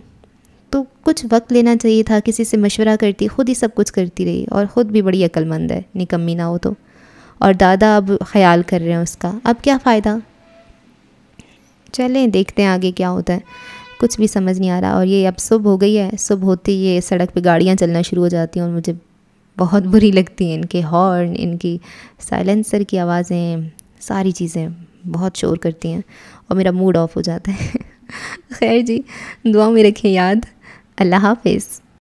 तो कुछ वक्त लेना चाहिए था किसी से मशवरा करती खुद ही सब कुछ करती रही और ख़ुद भी बड़ी अक्लमंद है निकम्मी ना हो तो और दादा अब ख्याल कर रहे हैं उसका अब क्या फ़ायदा चलें देखते हैं आगे क्या होता है कुछ भी समझ नहीं आ रहा और ये अब सुबह हो गई है सुबह होते ही ये सड़क पे गाड़ियाँ चलना शुरू हो जाती हैं और मुझे बहुत बुरी लगती हैं इनके हॉर्न इनकी साइलेंसर की आवाज़ें सारी चीज़ें बहुत शोर करती हैं और मेरा मूड ऑफ हो जाता है खैर जी दुआ में रखें याद अल्लाह हाफिज़